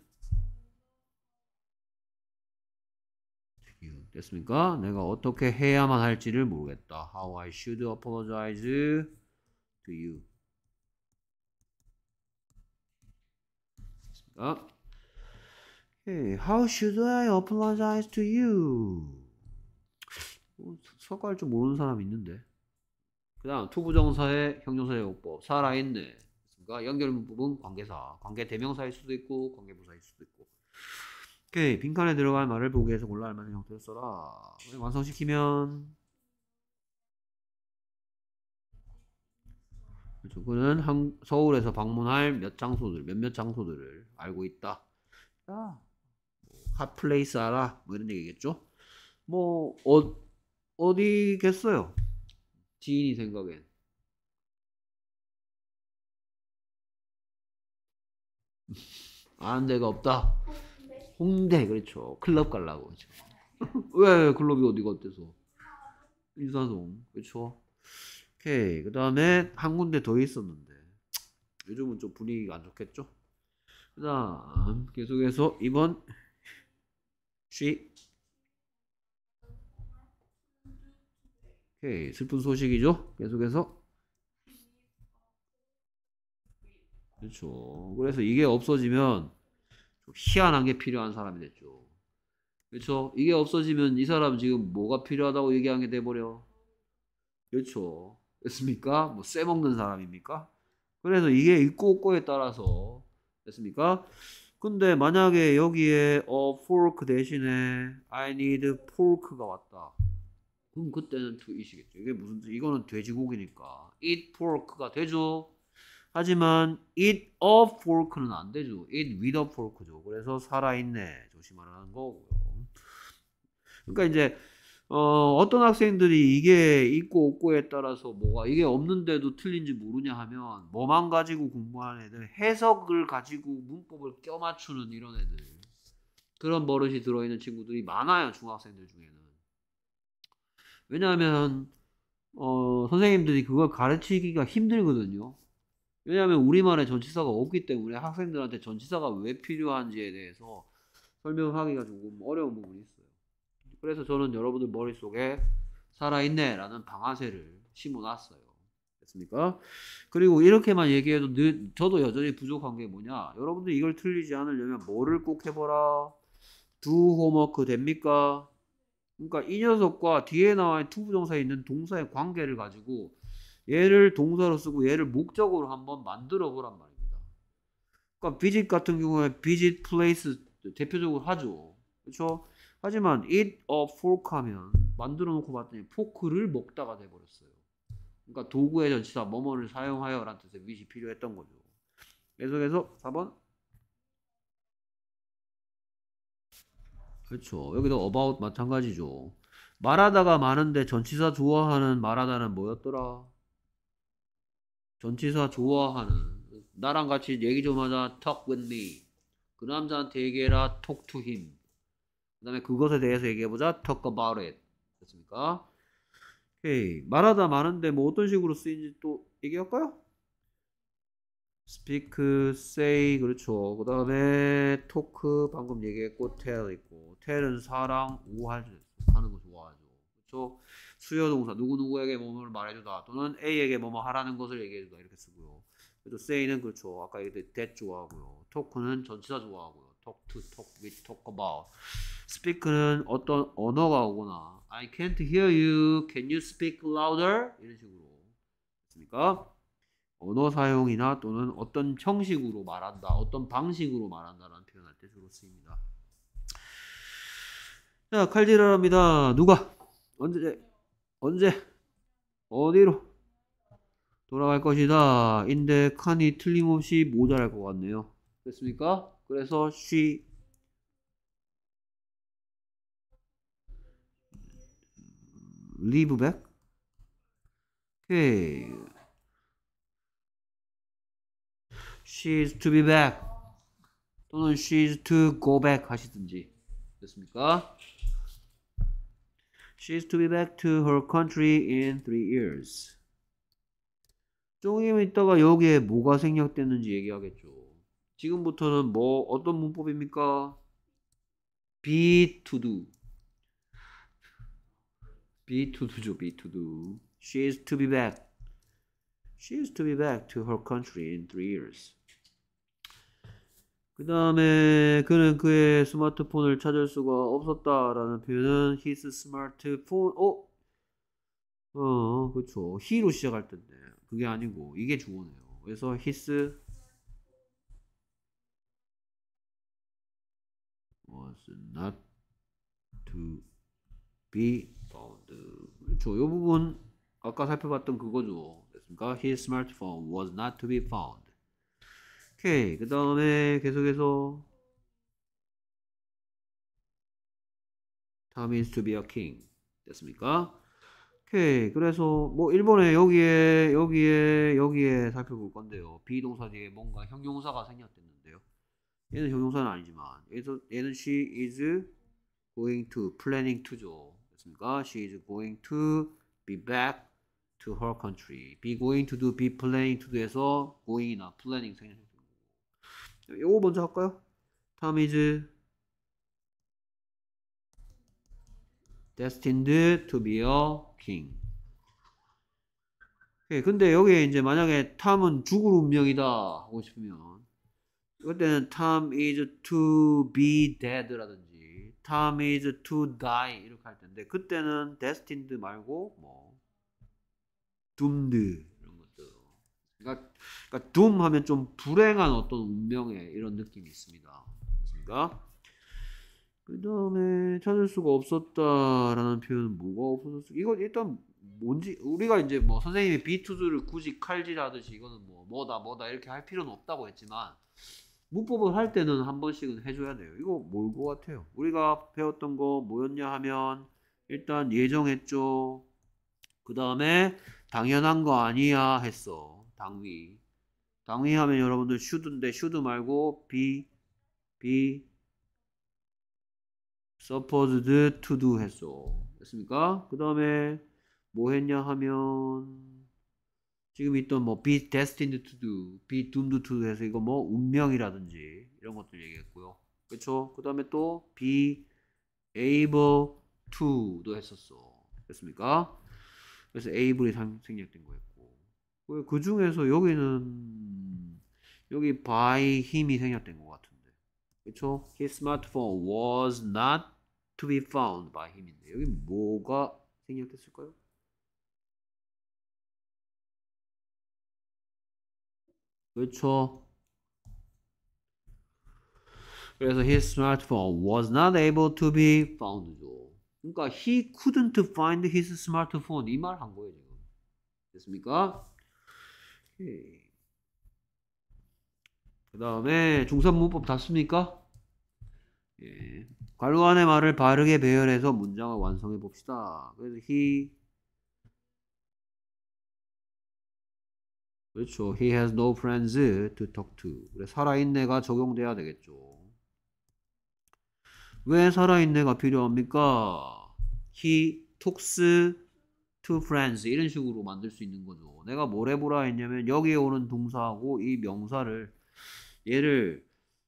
됐습니까? 내가 어떻게 해야만 할지를 모르겠다. How I should apologize to you. 됐습니까? Okay. How should I apologize to you? 뭐 서가할 줄 모르는 사람 있는데. 그 다음 투부정사의 형용사의 용법 살아있네. 그러니까 연결문법은 관계사, 관계대명사일 수도 있고 관계부사일 수도 있고. 오케이 빈칸에 들어갈 말을 보기 위해서 골라 알만한 형태로 써라. 완성시키면 그 그렇죠. 저거는 한, 서울에서 방문할 몇 장소들, 몇몇 장소들을 알고 있다. 뭐 핫플레이스 알아? 뭐 이런 얘기겠죠? 뭐, 어, 어디겠어요? 지인이 생각엔. 아는 데가 없다. 홍대 그렇죠. 클럽 갈라고 그죠왜 클럽이 어디가 어때서? 인사동 그렇죠. 오케이 그 다음에 한 군데 더 있었는데 요즘은 좀 분위기가 안 좋겠죠. 그다음 계속해서 이번 쉬 오케이. 슬픈 소식이죠? 계속해서. 그렇죠. 그래서 이게 없어지면 좀 희한한 게 필요한 사람이 됐죠. 그렇죠. 이게 없어지면 이 사람 지금 뭐가 필요하다고 얘기한 게 돼버려. 그렇죠. 됐습니까? 뭐 쎄먹는 사람입니까? 그래서 이게 있고 없고에 따라서 됐습니까? 근데 만약에 여기에 a fork 대신에 I need fork가 왔다. 그럼 그때는 to eat이겠죠. 이게 무슨 이거는 돼지고기니까 eat pork가 되죠. 하지만 eat a pork는 안 되죠. eat with a pork죠. 그래서 살아있네 조심하라는 거고요. 그러니까 이제 어, 어떤 학생들이 이게 있고 없고에 따라서 뭐가 이게 없는데도 틀린지 모르냐 하면 뭐만 가지고 공부하는 애들 해석을 가지고 문법을 껴맞추는 이런 애들 그런 버릇이 들어있는 친구들이 많아요 중학생들 중에는 왜냐하면 어, 선생님들이 그걸 가르치기가 힘들거든요. 왜냐하면 우리만의 전치사가 없기 때문에 학생들한테 전치사가 왜 필요한지에 대해서 설명하기가 조금 어려운 부분이 있어요. 그래서 저는 여러분들 머릿속에 살아있네라는 방아쇠를 심어놨어요. 됐습니까? 그리고 이렇게만 얘기해도 늘, 저도 여전히 부족한 게 뭐냐? 여러분들 이걸 틀리지 않으려면 뭐를 꼭 해보라? 두호워크 됩니까? 그러니까 이 녀석과 뒤에 나와 의 투부정사에 있는 동사의 관계를 가지고 얘를 동사로 쓰고 얘를 목적으로 한번 만들어 보란 말입니다. 그러니까 visit 같은 경우에 visit place 대표적으로 하죠. 그렇죠? 하지만 eat a fork 하면 만들어 놓고 봤더니 포크를 먹다가 돼 버렸어요. 그러니까 도구의 전치사 뭐뭐를 사용하여라는 뜻의 위시 필요했던 거죠. 계속해서 4번 그렇죠. 여기도 about 마찬가지죠. 말하다가 많은데 전치사 좋아하는 말하다는 뭐였더라? 전치사 좋아하는 나랑 같이 얘기 좀 하자. Talk with me. 그 남자한테 얘기해라. Talk to him. 그 다음에 그것에 대해서 얘기해보자. Talk about it. 됐습니까? 오케이. 말하다 많은데 뭐 어떤 식으로 쓰인지또 얘기할까요? speak, say 그렇죠. 그 다음에 talk 방금 얘기했고 tell 있고 tell은 사랑, 우하죠. 하는 거 좋아하죠. 그렇죠. 수요 동사 누구 누구에게 뭐뭐 를 말해주다 또는 A에게 뭐 뭐 하라는 것을 얘기해주다 이렇게 쓰고요. 그래도 say는 그렇죠. 아까 얘기했듯 that 좋아하고요. talk는 전치사 좋아하고요. talk to, talk with, talk about. speak는 어떤 언어가 오거나 I can't hear you, can you speak louder 이런 식으로. 됐습니까? 언어 사용이나 또는 어떤 형식으로 말한다, 어떤 방식으로 말한다라는 표현할 때 주로 쓰입니다. 자, 칼질하랍니다. 누가 언제 언제 어디로 돌아갈 것이다. 인데 칸이 틀림없이 모자랄 것 같네요. 됐습니까? 그래서 she l i v 오케이. she is to be back 또는 she is to go back 하시든지 됐습니까? she s to be back to her country in three years 조금 있다가 여기에 뭐가 생략됐는지 얘기하겠죠 지금부터는 뭐 어떤 문법입니까? be to do be to do죠 be to do she s to be back she s to be back to her country in three years 그 다음에 그는 그의 스마트폰을 찾을 수가 없었다라는 표현은 his smartphone. 어, 어, 그쵸죠 he로 시작할 텐데 그게 아니고 이게 주어네요. 그래서 his was not to be found. 그렇죠. 이 부분 아까 살펴봤던 그거죠. 됐습니까? His smartphone was not to be found. 오케이. 그 다음에 계속해서 Tom is to be a king. 됐습니까? 오케이. 그래서 뭐 일본에 여기에 여기에 여기에 살펴볼 건데요. 비동사 뒤에 뭔가 형용사가 생겼댔는데요. 얘는 형용사는 아니지만 얘도, 얘는 she is going to planning to죠. 됐습니까? She is going to be back to her country. be going to do be planning to do에서 going이나 planning 생략 요거 먼저 할까요? 다음 is destined to be a king. 예, 근데 여기에 이제 만약에 탐은 죽을 운명이다 하고 싶으면 그때는 time is to be dead라든지 time is to die 이렇게 할 텐데 그때는 destined 말고 뭐 doomed 그러니까, 그러니까 둠 하면 좀 불행한 어떤 운명의 이런 느낌이 있습니다. 그렇습니까? 그 다음에 찾을 수가 없었다라는 표현은 뭐가 없어졌어? 이건 일단 뭔지 우리가 이제 뭐 선생님이 비투즈를 굳이 칼질하듯이 이거는 뭐 뭐다 뭐다 이렇게 할 필요는 없다고 했지만 문법을 할 때는 한 번씩은 해줘야 돼요. 이거 뭘 것 같아요? 우리가 배웠던 거 뭐였냐 하면 일단 예정했죠. 그 다음에 당연한 거 아니야 했어. 당위. 당위 하면 여러분들 슈드인데 슈드 말고 비, 비, be supposed to do 했어. 됐습니까? 그 다음에 뭐 했냐 하면 지금 있던 뭐 be destined to do, be doomed to do 해서 이거 뭐 운명이라든지 이런 것들 얘기했고요. 그쵸? 그 다음에 또 be able to도 했었어. 됐습니까? 그래서 able이 생략된 거예요. 그 중에서 여기는 여기 by him이 생략된 것 같은데 그쵸? His smartphone was not to be found by him인데 여기 뭐가 생략됐을까요? 그렇죠. 그래서 his smartphone was not able to be found죠. 그러니까 he couldn't find his smartphone 이말한 거예요 지금. 됐습니까? 그 다음에 중산문법 닿습니까? 예. 관로안의 말을 바르게 배열해서 문장을 완성해 봅시다. 그래서 he 그렇죠. He has no friends to talk to. 그래 살아있네가 적용돼야 되겠죠. 왜 살아있네가 필요합니까? He talks to France 이런 식으로 만들 수 있는 거죠. 내가 뭘 해보라 했냐면 여기에 오는 동사하고 이 명사를 얘를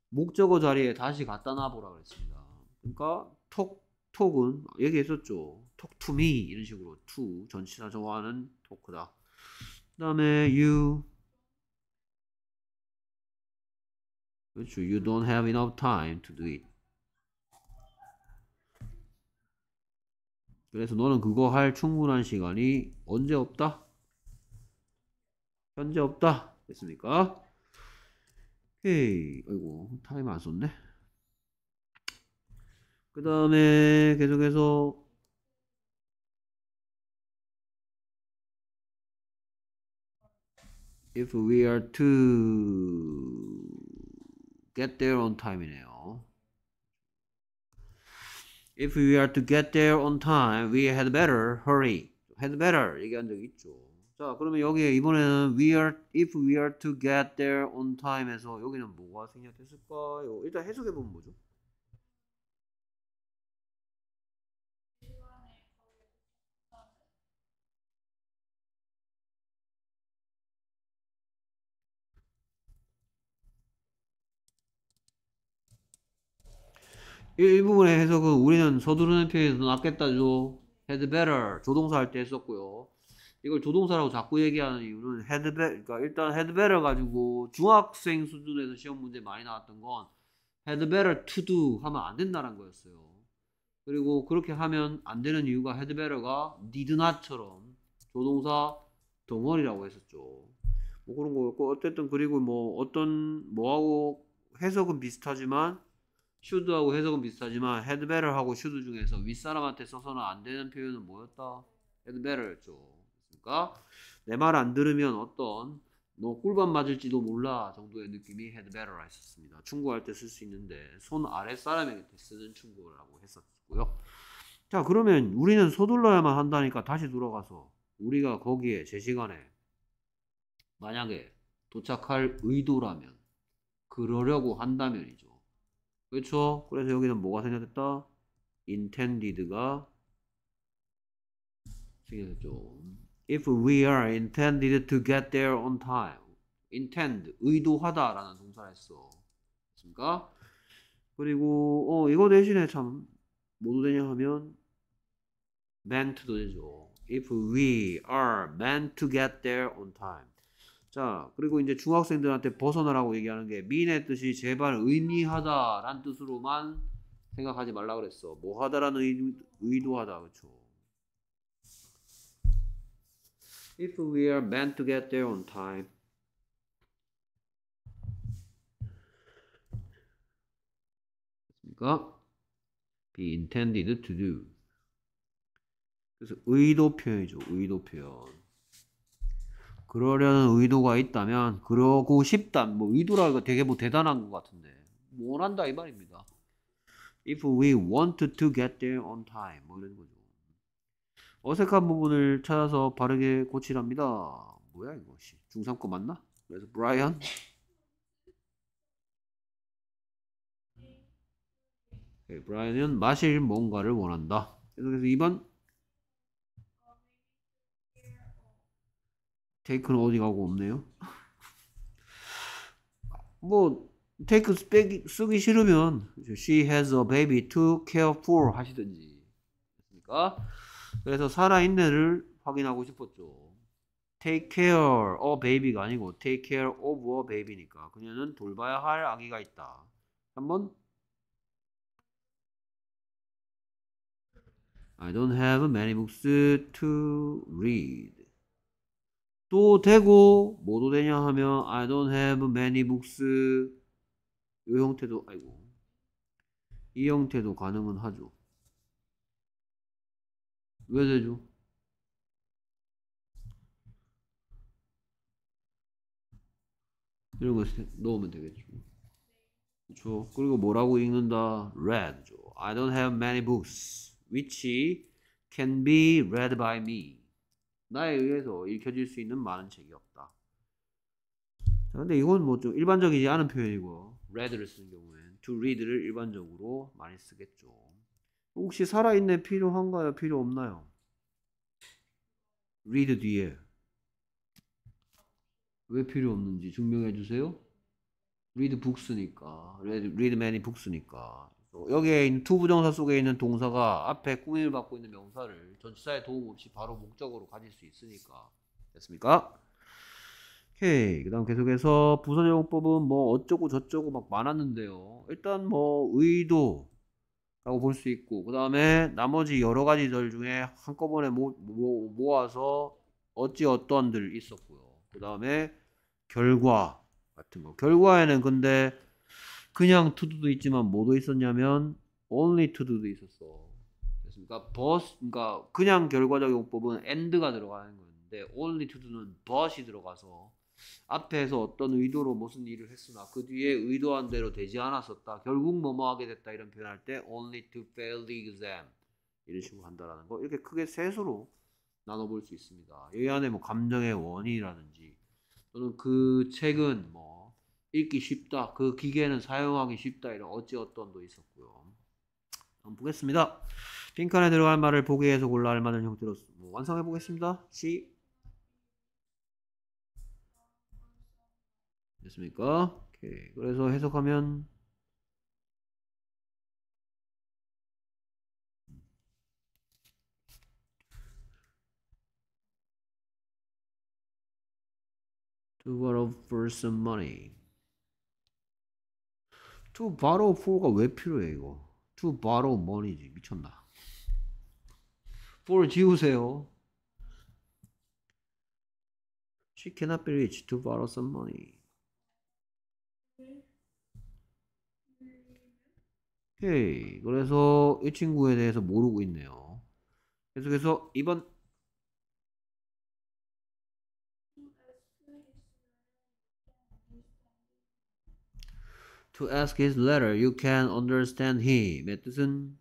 목적어 자리에 다시 갖다 놔보라 그랬습니다. 그러니까 톡 톡은 얘기했었죠. 톡 to me 이런 식으로 to 전치사 좋아하는 토크다. 그다음에 you 그렇죠. You don't have enough time to do it. 그래서 너는 그거 할 충분한 시간이 언제 없다? 현재 없다. 됐습니까? 오케이. 아이고, 타임 안 썼네. 그 다음에 계속해서 if we are to get there on time이네요. If we are to get there on time, we had better hurry. had better 얘기한 적이 있죠. 자, 그러면 여기에 이번에는 we are, if we are to get there on time에서 여기는 뭐가 생략됐을까요? 일단 해석해보면 뭐죠? 일부분의 해석은 그 우리는 서두르는 편에서 낫겠다죠. had better 조동사 할 때 했었고요. 이걸 조동사라고 자꾸 얘기하는 이유는 had better 그러니까 일단 had better 가지고 중학생 수준에서 시험 문제 많이 나왔던 건 had better to do 하면 안 된다는 거였어요. 그리고 그렇게 하면 안 되는 이유가 had better가 need not처럼 조동사 동원이라고 했었죠. 뭐 그런 거였고 어쨌든 그리고 뭐 어떤 뭐하고 해석은 비슷하지만 슈드하고 해석은 비슷하지만 헤드 베럴하고 슈드 중에서 윗사람한테 써서는 안 되는 표현은 뭐였다? 헤드 베럴죠. 그러니까 내 말 안 들으면 어떤 너 꿀밤 맞을지도 몰라 정도의 느낌이 헤드 베럴라 했었습니다. 충고할 때 쓸 수 있는데 손 아래 사람에게 쓰는 충고라고 했었고요. 자 그러면 우리는 서둘러야만 한다니까 다시 돌아가서 우리가 거기에 제 시간에 만약에 도착할 의도라면 그러려고 한다면이죠. 그렇죠? 그래서 여기서 뭐가 생겼다? intended가 생겼죠. If we are intended to get there on time. intend, 의도하다라는 동사를 했어. 맞습니까? 그리고 어 이거 대신에 참 뭐도 되냐 하면 meant도 되죠. If we are meant to get there on time. 자, 그리고 이제 중학생들한테 벗어나라고 얘기하는 게 미인의 뜻이 제발 의미하다 라는 뜻으로만 생각하지 말라 그랬어. 뭐 하다라는 의도, 의도하다. 그렇죠? If we are meant to get there on time. 됐습니까? be intended to do. 그래서 의도 표현이죠. 의도 표현. 그러려는 의도가 있다면 그러고 싶다뭐 의도라고 되게 뭐 대단한 것 같은데 원한다 이 말입니다. If we want to get there on time 뭐 이런 거죠. 어색한 부분을 찾아서 바르게 고치랍니다. 뭐야 이거 씨 중삼 거 맞나? 그래서 브라이언 네, 브라이언은 마실 뭔가를 원한다. 계속해서 2번 테이크는 어디 가고 없네요. 뭐 테이크 빼기, 쓰기 싫으면 she has a baby to care for 하시든지 그러니까 그래서 살아있는 애를 확인하고 싶었죠. take care a baby가 아니고 take care of a baby니까 그녀는 돌봐야 할 아기가 있다. 한번 I don't have many books to read. 또 되고 뭐도 되냐 하면 I don't have many books 이 형태도 아이고 이 형태도 가능은 하죠 왜 되죠? 이런 거 넣으면 되겠죠 그렇죠? 그리고 뭐라고 읽는다? read I don't have many books which can be read by me 나에 의해서 읽혀질 수 있는 많은 책이 없다. 자, 근데 이건 뭐 좀 일반적이지 않은 표현이고 read를 쓰는 경우엔 to read를 일반적으로 많이 쓰겠죠. 혹시 살아있네 필요한가요? 필요 없나요? read 뒤에 왜 필요 없는지 증명해 주세요. read books니까 read, read many books니까 여기에 있는 투부정사 속에 있는 동사가 앞에 꾸밈을 받고 있는 명사를 전치사의 도움 없이 바로 목적으로 가질 수 있으니까 됐습니까? 오케이 그다음 계속해서 부사제공법은 뭐 어쩌고 저쩌고 막 많았는데요. 일단 뭐 의도라고 볼 수 있고 그 다음에 나머지 여러 가지 절 중에 한꺼번에 모, 모, 모아서 어찌 어떤들 있었고요. 그 다음에 결과 같은 거 결과에는 근데 그냥 투두도 있지만 뭐도 있었냐면 only 투두도 있었어. 그러니까 버스 그러니까 그냥 결과적 용법은 and가 들어가는 건데 only t o 는 b u 이 들어가서 앞에서 어떤 의도로 무슨 일을 했으나 그 뒤에 의도한 대로 되지 않았었다. 결국 뭐뭐하게 됐다 이런 표현할 때 only to fail the exam 이런 식으로 한다라는 거 이렇게 크게 셋으로 나눠볼 수 있습니다. 여 안에 뭐 감정의 원이라든지 또는 그 책은 뭐 읽기 쉽다. 그 기계는 사용하기 쉽다. 이런 어찌 어떤도 있었고요. 한번 보겠습니다. 빈칸에 들어갈 말을 보기에서 골라 알맞은 형태로 뭐 완성해 보겠습니다. 시 됐습니까? 오케이. 그래서 해석하면 to borrow for some money. To borrow for가 왜 필요해 이거? To borrow money지 미쳤나? for 지우세요. She cannot be rich to borrow some money. 오케이. 그래서 이 친구에 대해서 모르고 있네요. 계속해서 이번 to ask his letter you can understand him. medicine.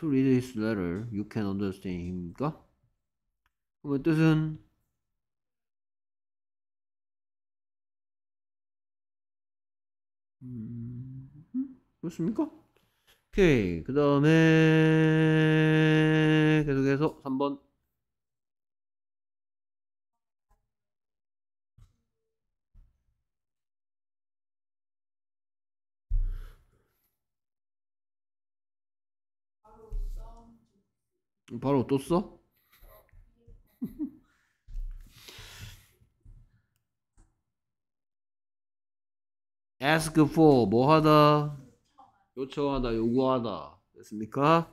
To read his letter, you can understand him가? 그러면 뜻은 음, 그렇습니까? 오케이. 그 다음에 계속해서 3번 바로 또 써? ask for 뭐 하다 요청하다 요구하다 됐습니까?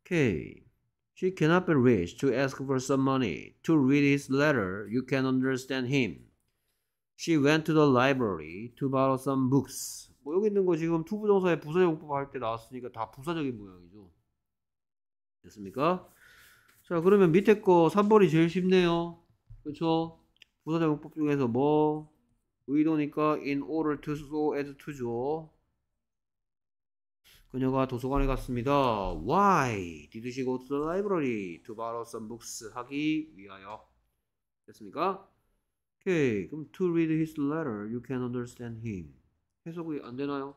오케이 She cannot be rich to ask for some money. To read his letter, you can understand him. She went to the library to borrow some books. 뭐 여기 있는 거 지금 투부정사의 부사용법 할 때 나왔으니까 다 부사적인 모양이죠. 됐습니까? 자 그러면 밑에 거 3번이 제일 쉽네요. 그렇죠? 부사제공법 중에서 뭐 의도니까 in order to so as to죠. 그녀가 도서관에 갔습니다. Why did she go to the library to borrow some books 하기 위하여 됐습니까? 오케이 그럼 to read his letter you can understand him 해석이 안 되나요?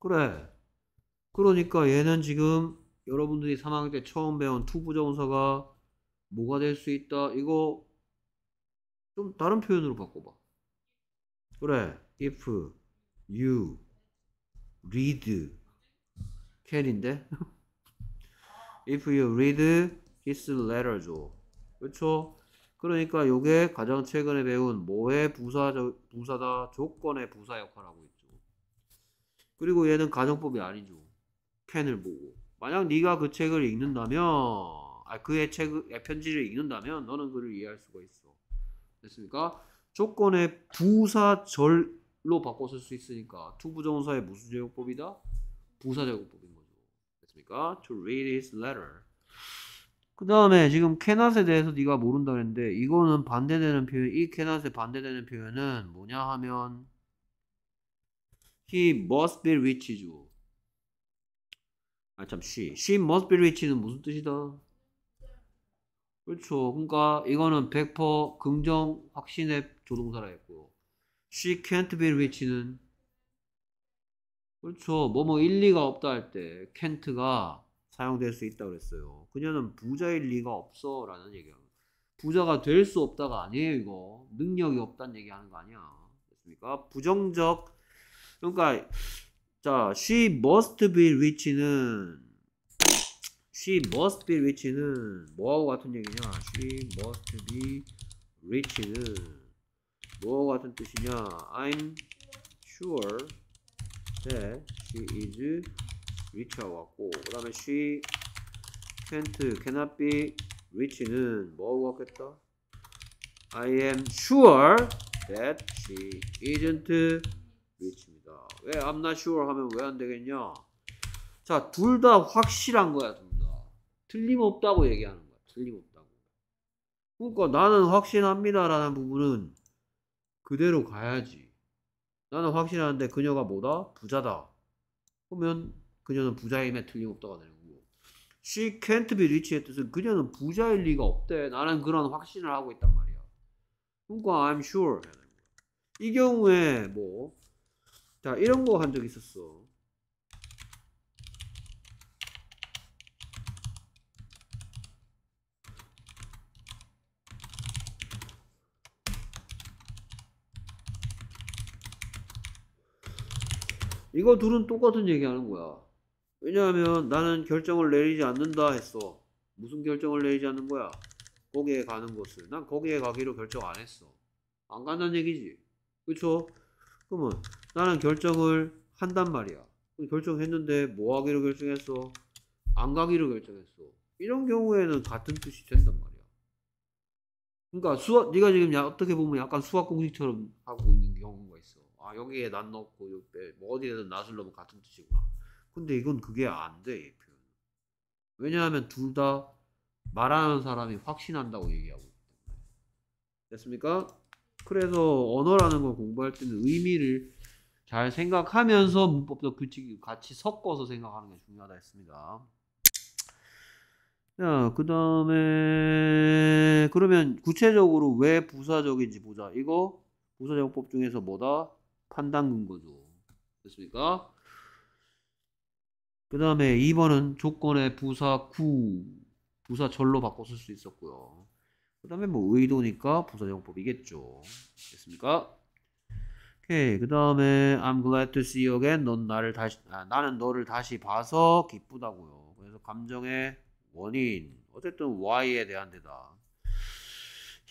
그래. 그러니까 얘는 지금 여러분들이 3학년 때 처음 배운 투부정사가 뭐가 될 수 있다. 이거 좀 다른 표현으로 바꿔봐. 그래. if you read can인데 if you read his letter죠. 그렇죠? 그러니까 요게 가장 최근에 배운 뭐의 부사적, 부사다 조건의 부사 역할을 하고 있어 그리고 얘는 가정법이 아니죠. 캔을 보고. 만약 네가 그 책을 읽는다면 아 그의 책 편지를 읽는다면 너는 그를 이해할 수가 있어. 됐습니까? 조건의 부사절로 바꿔 쓸수 있으니까 투부정사의 무슨 제공법이다? 부사제공법인 거죠. 됐습니까? To read his letter. 그 다음에 지금 캐낫에 대해서 네가 모른다 그랬는데 이거는 반대되는 표현 이 캐낫에 반대되는 표현은 뭐냐 하면 He must be rich. 아, 참, she. She must be rich는 무슨 뜻이다? 그렇죠. 그러니까 이거는 100% 긍정 확신의 조동사라 했고 she can't be rich는 그렇죠. 뭐뭐 뭐, 일리가 없다 할때 can't가 사용될 수 있다고 그랬어요. 그녀는 부자일 리가 없어 라는 얘기야 부자가 될 수 없다가 아니에요 이거. 능력이 없다는 얘기하는 거 아니야. 됐습니까? 부정적 그러니까 자 she must be rich는 she must be rich는 뭐하고 같은 얘기냐 she must be rich는 뭐하고 같은 뜻이냐 I'm sure that she is rich하고 같고 그 다음에 she can't cannot be rich는 뭐하고 같겠다 I am sure that she isn't rich 왜 I'm not sure 하면 왜 안 되겠냐? 자, 둘 다 확실한 거야, 둘 다. 틀림없다고 얘기하는 거야, 틀림없다고. 그러니까 나는 확신합니다라는 부분은 그대로 가야지. 나는 확신하는데 그녀가 뭐다? 부자다. 그러면 그녀는 부자임에 틀림없다가 되는 거고. She can't be rich의 뜻은 그녀는 부자일 리가 없대. 나는 그런 확신을 하고 있단 말이야. 그러니까 I'm sure. 이 경우에 뭐자 이런 거 한 적 있었어 이거 둘은 똑같은 얘기하는 거야 왜냐하면 나는 결정을 내리지 않는다 했어 무슨 결정을 내리지 않는 거야 거기에 가는 것을 난 거기에 가기로 결정 안 했어 안 간다는 얘기지 그쵸? 그러면 나는 결정을 한단 말이야. 결정했는데 뭐 하기로 결정했어? 안 가기로 결정했어. 이런 경우에는 같은 뜻이 된단 말이야. 그러니까 수학 네가 지금 야, 어떻게 보면 약간 수학 공식처럼 하고 있는 경우가 있어. 아 여기에 난 넣고 여기 뭐 어디에든 낫을 넣으면 같은 뜻이구나. 근데 이건 그게 안 돼. 표현. 왜냐하면 둘 다 말하는 사람이 확신한다고 얘기하고 있기 때문 됐습니까? 그래서 언어라는 걸 공부할 때는 의미를 잘 생각하면서 문법적 규칙이 같이 섞어서 생각하는 게 중요하다 했습니다. 자, 그 다음에 그러면 구체적으로 왜 부사적인지 보자. 이거 부사적법 중에서 뭐다? 판단 근거죠. 됐습니까? 그 다음에 2번은 조건의 부사 구, 부사 절로 바꿔 쓸 수 있었고요. 그 다음에 뭐 의도니까 부사정법이겠죠. 됐습니까? 오케이. 그 다음에 I'm glad to see you again. 넌 나를 다시 아, 나는 너를 다시 봐서 기쁘다고요. 그래서 감정의 원인 어쨌든 why에 대한 대답.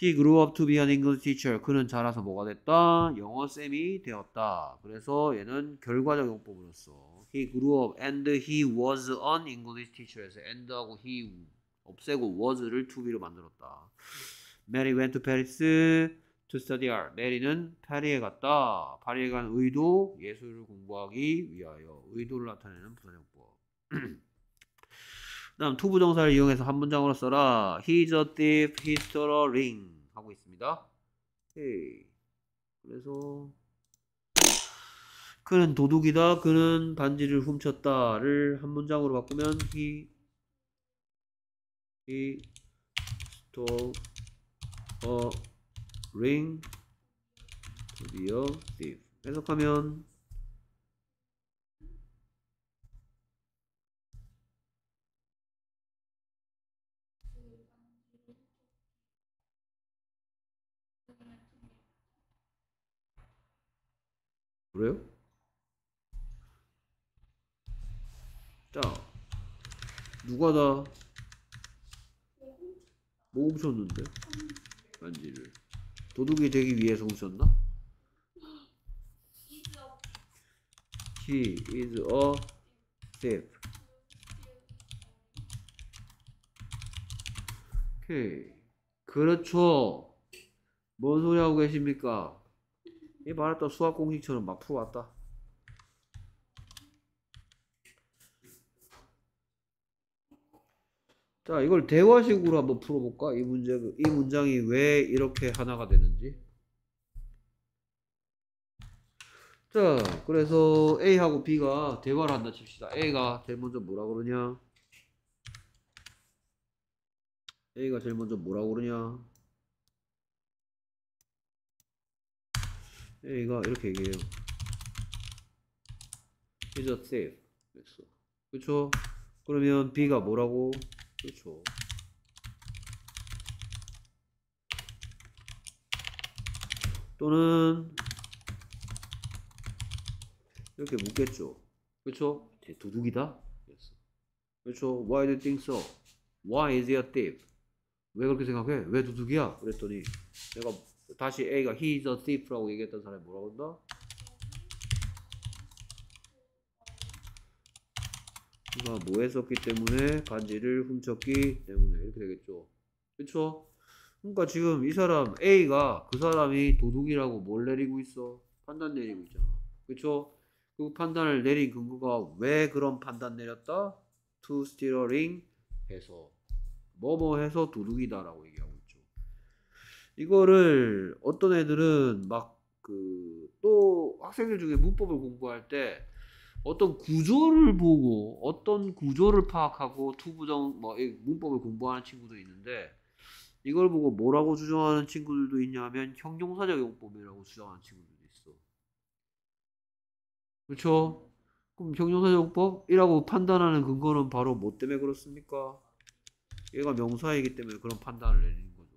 He grew up to be an English teacher. 그는 자라서 뭐가 됐다? 영어 쌤이 되었다. 그래서 얘는 결과적 용법으로서 He grew up and he was an English teacher에서 and하고 he 없애고 was를 to be로 만들었다. Mary went to Paris. to study art. 내리는 파리에 갔다. 파리에 간 의도, 예술을 공부하기 위하여. 의도를 나타내는 부사용법. 다음 to 부정사를 이용해서 한 문장으로 써라. He's a thief, he stole ring. 하고 있습니다. 헤이. 그래서 그는 도둑이다. 그는 반지를 훔쳤다를 한 문장으로 바꾸면 he he stole a bring to be a thief. 해석하면 그래요? 자 누가 다뭐 훔쳤는데 반지를 도둑이 되기 위해서 오셨나 h e is a thief. 오케이. 그렇죠. 뭔 소리 하고 계십니까? 이 말했다 수학 공식처럼 막 풀어왔다. 자, 이걸 대화식으로 한번 풀어볼까? 이 문제, 이 문장이 왜 이렇게 하나가 되는지. 자, 그래서 A하고 B가 대화를 한다 칩시다. A가 제일 먼저 뭐라 그러냐? A가 제일 먼저 뭐라 그러냐? A가 이렇게 얘기해요. It's a safe. 됐어. 그쵸? 그러면 B가 뭐라고? 그렇죠. 또는 이렇게 묻겠죠. 그렇죠? 제두둑이다 그렇죠. Why do you think so? Why is he a thief? 왜 그렇게 생각해? 왜두둑이야 그랬더니 내가 다시 A가 he is a thief라고 얘기했던 사람이 뭐라고 한다? 누가 뭐 했었기 때문에 반지를 훔쳤기 때문에 이렇게 되겠죠. 그쵸? 그러니까 지금 이 사람 A가 그 사람이 도둑이라고 뭘 내리고 있어? 판단 내리고 있잖아. 그쵸? 그 판단을 내린 근거가 왜 그런 판단 내렸다? To steal a ring 해서 뭐뭐 뭐 해서 도둑이다 라고 얘기하고 있죠. 이거를 어떤 애들은 막 그 또 학생들 중에 문법을 공부할 때 어떤 구조를 보고 어떤 구조를 파악하고 투부정 뭐 문법을 공부하는 친구도 있는데 이걸 보고 뭐라고 주장하는 친구들도 있냐면 형용사적 용법이라고 주장하는 친구들도 있어. 그렇죠? 그럼 형용사적 용법이라고 판단하는 근거는 바로 뭐 때문에 그렇습니까? 얘가 명사이기 때문에 그런 판단을 내리는 거죠.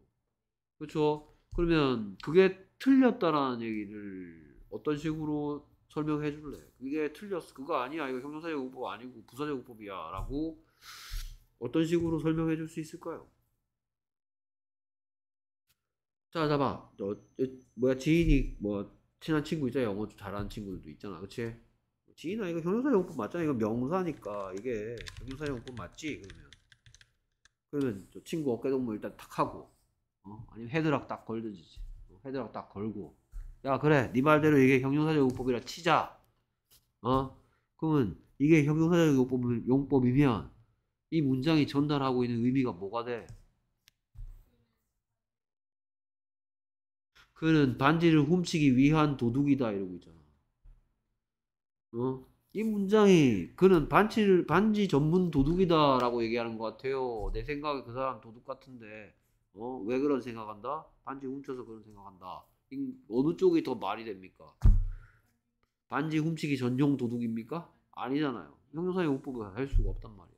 그렇죠? 그러면 그게 틀렸다라는 얘기를 어떤 식으로 설명해 줄래? 이게 틀렸어. 그거 아니야. 이거 형용사제국법 아니고 부사제국법이야. 라고 어떤 식으로 설명해 줄 수 있을까요? 자, 잡아. 너, 뭐야, 지인이, 뭐, 친한 친구 있잖아. 영어 잘하는 친구들도 있잖아. 그치? 지인아, 이거 형용사제국법 맞잖아. 이거 명사니까. 이게 형용사제국법 맞지? 그러면. 그러면 저 친구 어깨동무 일단 탁 하고, 어? 아니면 헤드락 딱 걸든지, 어, 헤드락 딱 걸고, 야 그래 네 말대로 이게 형용사적 용법이라 치자 어 그러면 이게 형용사적 용법, 용법이면 이 문장이 전달하고 있는 의미가 뭐가 돼 그는 반지를 훔치기 위한 도둑이다 이러고 있잖아 어? 이 문장이 그는 반지를 반지 전문 도둑이다 라고 얘기하는 것 같아요 내 생각에 그 사람 도둑 같은데 어? 왜 그런 생각한다? 반지 훔쳐서 그런 생각한다 어느 쪽이 더 말이 됩니까? 반지 훔치기 전용 도둑입니까? 아니잖아요. 형용사용법을 할 수가 없단 말이야.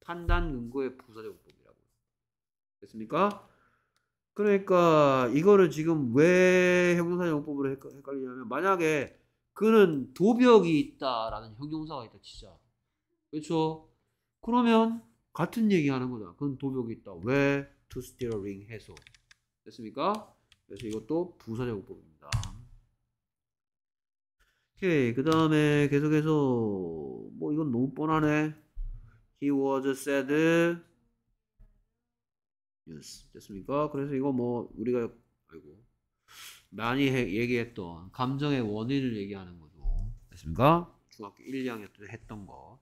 판단 근거의 부사적용법이라고 됐습니까? 그러니까 이거를 지금 왜 형용사용법으로 헷갈리냐면 만약에 그는 도벽이 있다라는 형용사가 있다 진짜 그렇죠? 그러면 같은 얘기하는 거다. 그건 도벽이 있다. 왜? To steal ring 해소. 됐습니까? 그래서 이것도 부사제곱법입니다. 오케이 그 다음에 계속해서 뭐 이건 너무 뻔하네. He was said. Yes 됐습니까? 그래서 이거 뭐 우리가 아이고 많이 해, 얘기했던 감정의 원인을 얘기하는 거죠. 됐습니까? 중학교 1, 2학년 때 했던 거.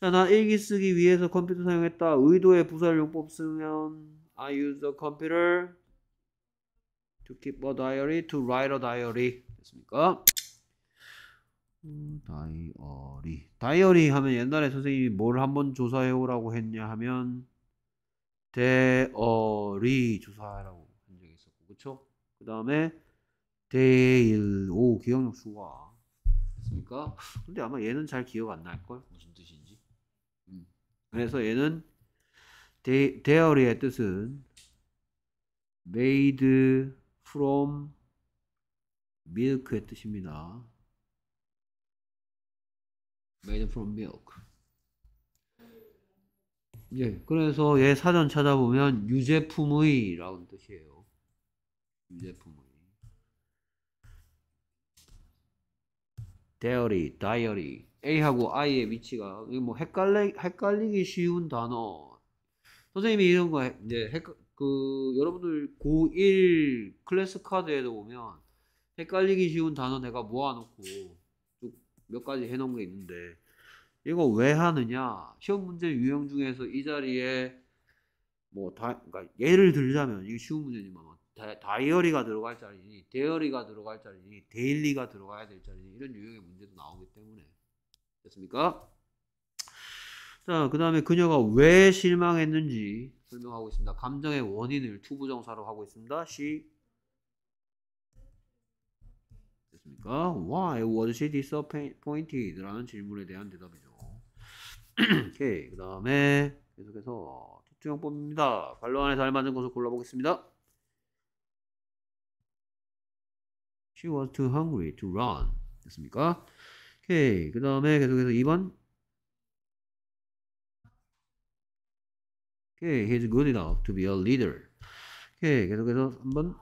자, 나 일기 쓰기 위해서 컴퓨터 사용했다. 의도의 부사 용법 쓰면 I use the computer to keep a diary, to write a diary 됐습니까? 음, 다이어리 다이어리 하면 옛날에 선생님이 뭘 한번 조사해 오라고 했냐 하면 대어리 조사하라고 한 적이 있었고 그쵸? 그 다음에 데일 오 기억력 수가 됐습니까? 근데 아마 얘는 잘 기억 안 날걸 무슨 뜻인지 음. 그래서 얘는 데, 데어리의 뜻은 made from milk의 뜻입니다. made from milk. 예, 그래서 얘 사전 찾아보면 유제품의 라는 뜻이에요. 유제품의. dairy, diary. A하고 I의 위치가, 이뭐 헷갈리, 기 쉬운 단어. 선생님이 이런 거, 이제 네, 헷, 그 여러분들 고1 클래스 카드에도 보면 헷갈리기 쉬운 단어 내가 모아놓고 몇 가지 해놓은 게 있는데 이거 왜 하느냐 시험 문제 유형 중에서 이 자리에 뭐 다, 그러니까 예를 들자면 이게 쉬운 문제지만 뭐, 뭐 다, 이어리가 들어갈 자리니 데어리가 들어갈 자리니 데일리가 들어가야 될 자리니 이런 유형의 문제도 나오기 때문에 됐습니까? 자 그 다음에 그녀가 왜 실망했는지 설명하고 있습니다. 감정의 원인을 투부정사로 하고 있습니다. She 됐습니까? Why was she disappointed? 라는 질문에 대한 대답이죠. 오케이 그 다음에 계속해서 특투형법입니다 발로 안에잘맞는 것을 골라보겠습니다. She was too hungry to run. 됐습니까? 오케이 그 다음에 계속해서 2번 Okay, 예, he's good enough to be a leader. Okay, 예, 계속해서 한번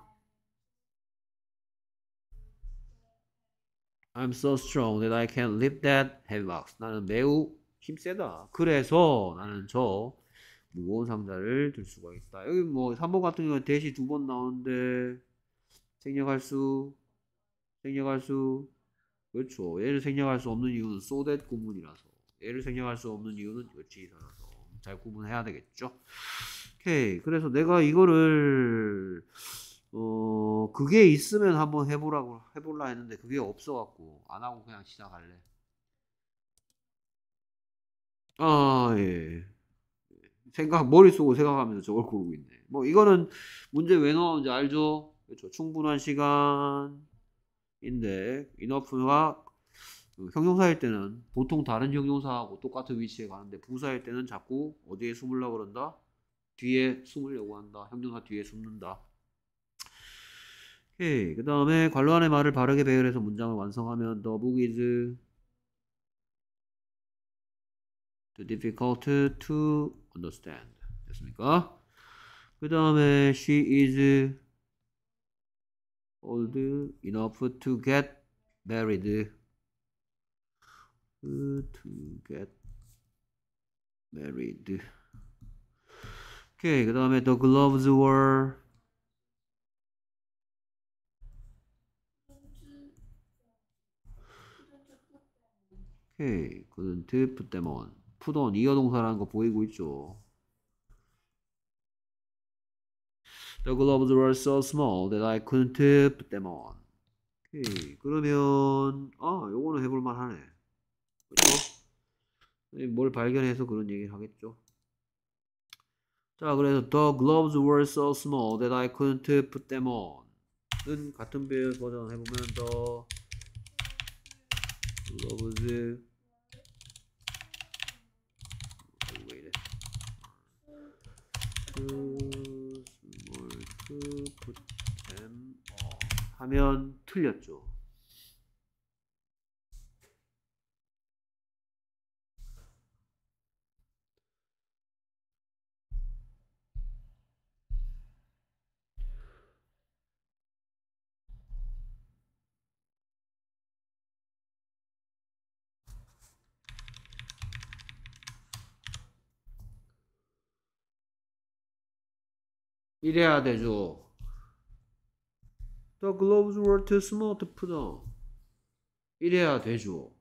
I'm so strong that I can lift that heavy box. 나는 매우 힘세다. 그래서 나는 저 무거운 상자를 들 수가 있다. 여기 뭐 3번 같은 경우는 대시 두 번 나오는데 생략할 수, 생략할 수, 그렇죠. 얘를 생략할 수 없는 이유는 so that 구문이라서 얘를 생략할 수 없는 이유는 여치이 잘 구분해야 되겠죠. 오케이. 그래서 내가 이거를 어 그게 있으면 한번 해보라고 해볼라 했는데 그게 없어갖고 안 하고 그냥 시작할래. 아 예. 생각 머릿속으로 생각하면서 저걸 고르고 있네. 뭐 이거는 문제 왜 나오는지 알죠? 그렇죠. 충분한 시간인데 이너프가 그 형용사일 때는 보통 다른 형용사하고 똑같은 위치에 가는데 부사일 때는 자꾸 어디에 숨으려고 그런다? 뒤에 숨으려고 한다. 형용사 뒤에 숨는다. 그 다음에 관로 안의 말을 바르게 배열해서 문장을 완성하면 The book is too difficult to understand. 됐습니까? 그 다음에 she is old enough to get married. to get married. 오케이, 그 다음에 the gloves were 오케이, 그는 드프 때문 put on 이어동사라는 거 보이고 있죠. The gloves were so small that I couldn't put them on. 오케이, 그러면 아, 요거는 해볼 만하네. 그죠? 뭘 발견해서 그런 얘기를 하겠죠. 자, 그래서 The gloves were so small that I couldn't put them on. 은 같은 버전 해보면 The gloves 하면 틀렸죠. 이래야 되죠. The gloves were too small to put on. 이래야 되죠.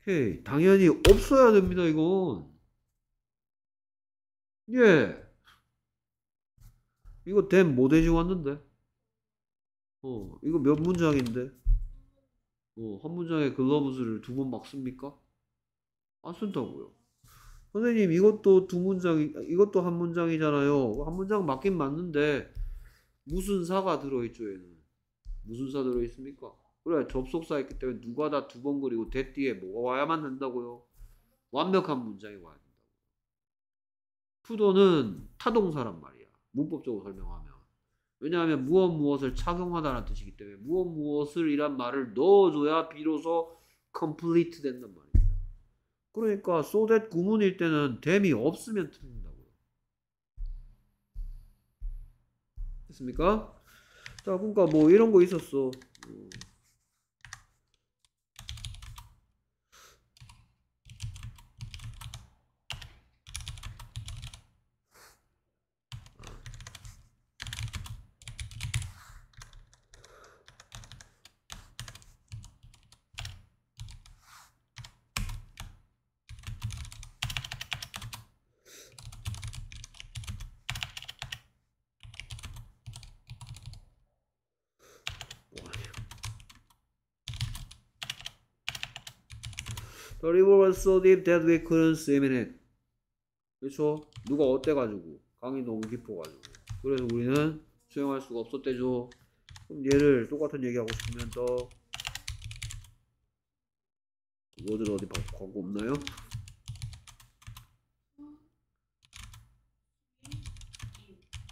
오케이. 당연히 없어야 됩니다, 이건. 예. 이거 댐 모델이 왔는데. 어, 이거 몇 문장인데? 어, 한 문장에 글러브즈를 두 번 막 씁니까? 안 쓴다고요. 선생님 이것도 두 문장 이것도 한 문장이잖아요. 한 문장 맞긴 맞는데 무슨 사가 들어있죠 얘는 무슨 사 들어있습니까? 그래 접속사였기 때문에 누가 다 두 번 그리고 대 뒤에 뭐가 와야만 된다고요. 완벽한 문장이 와야 된다고. 푸도는 타동사란 말이야. 문법적으로 설명하면. 왜냐하면 무엇 무엇을 착용하다는 뜻이기 때문에 무엇 무엇을 이란 말을 넣어줘야 비로소 컴플리트 된단 말이야. 그러니까 so that 구문일 때는 댐이 없으면 틀린다고요. 됐습니까? 자, 그러니까 뭐 이런 거 있었어. 음. so deep that we couldn't swim in it. 그렇죠? 누가 어때가지고 강이 너무 깊어가지고 그래서 우리는 수영할 수가 없었대죠. 그럼 얘를 똑같은 얘기하고 싶으면 또 뭐들 어디 광고 없나요?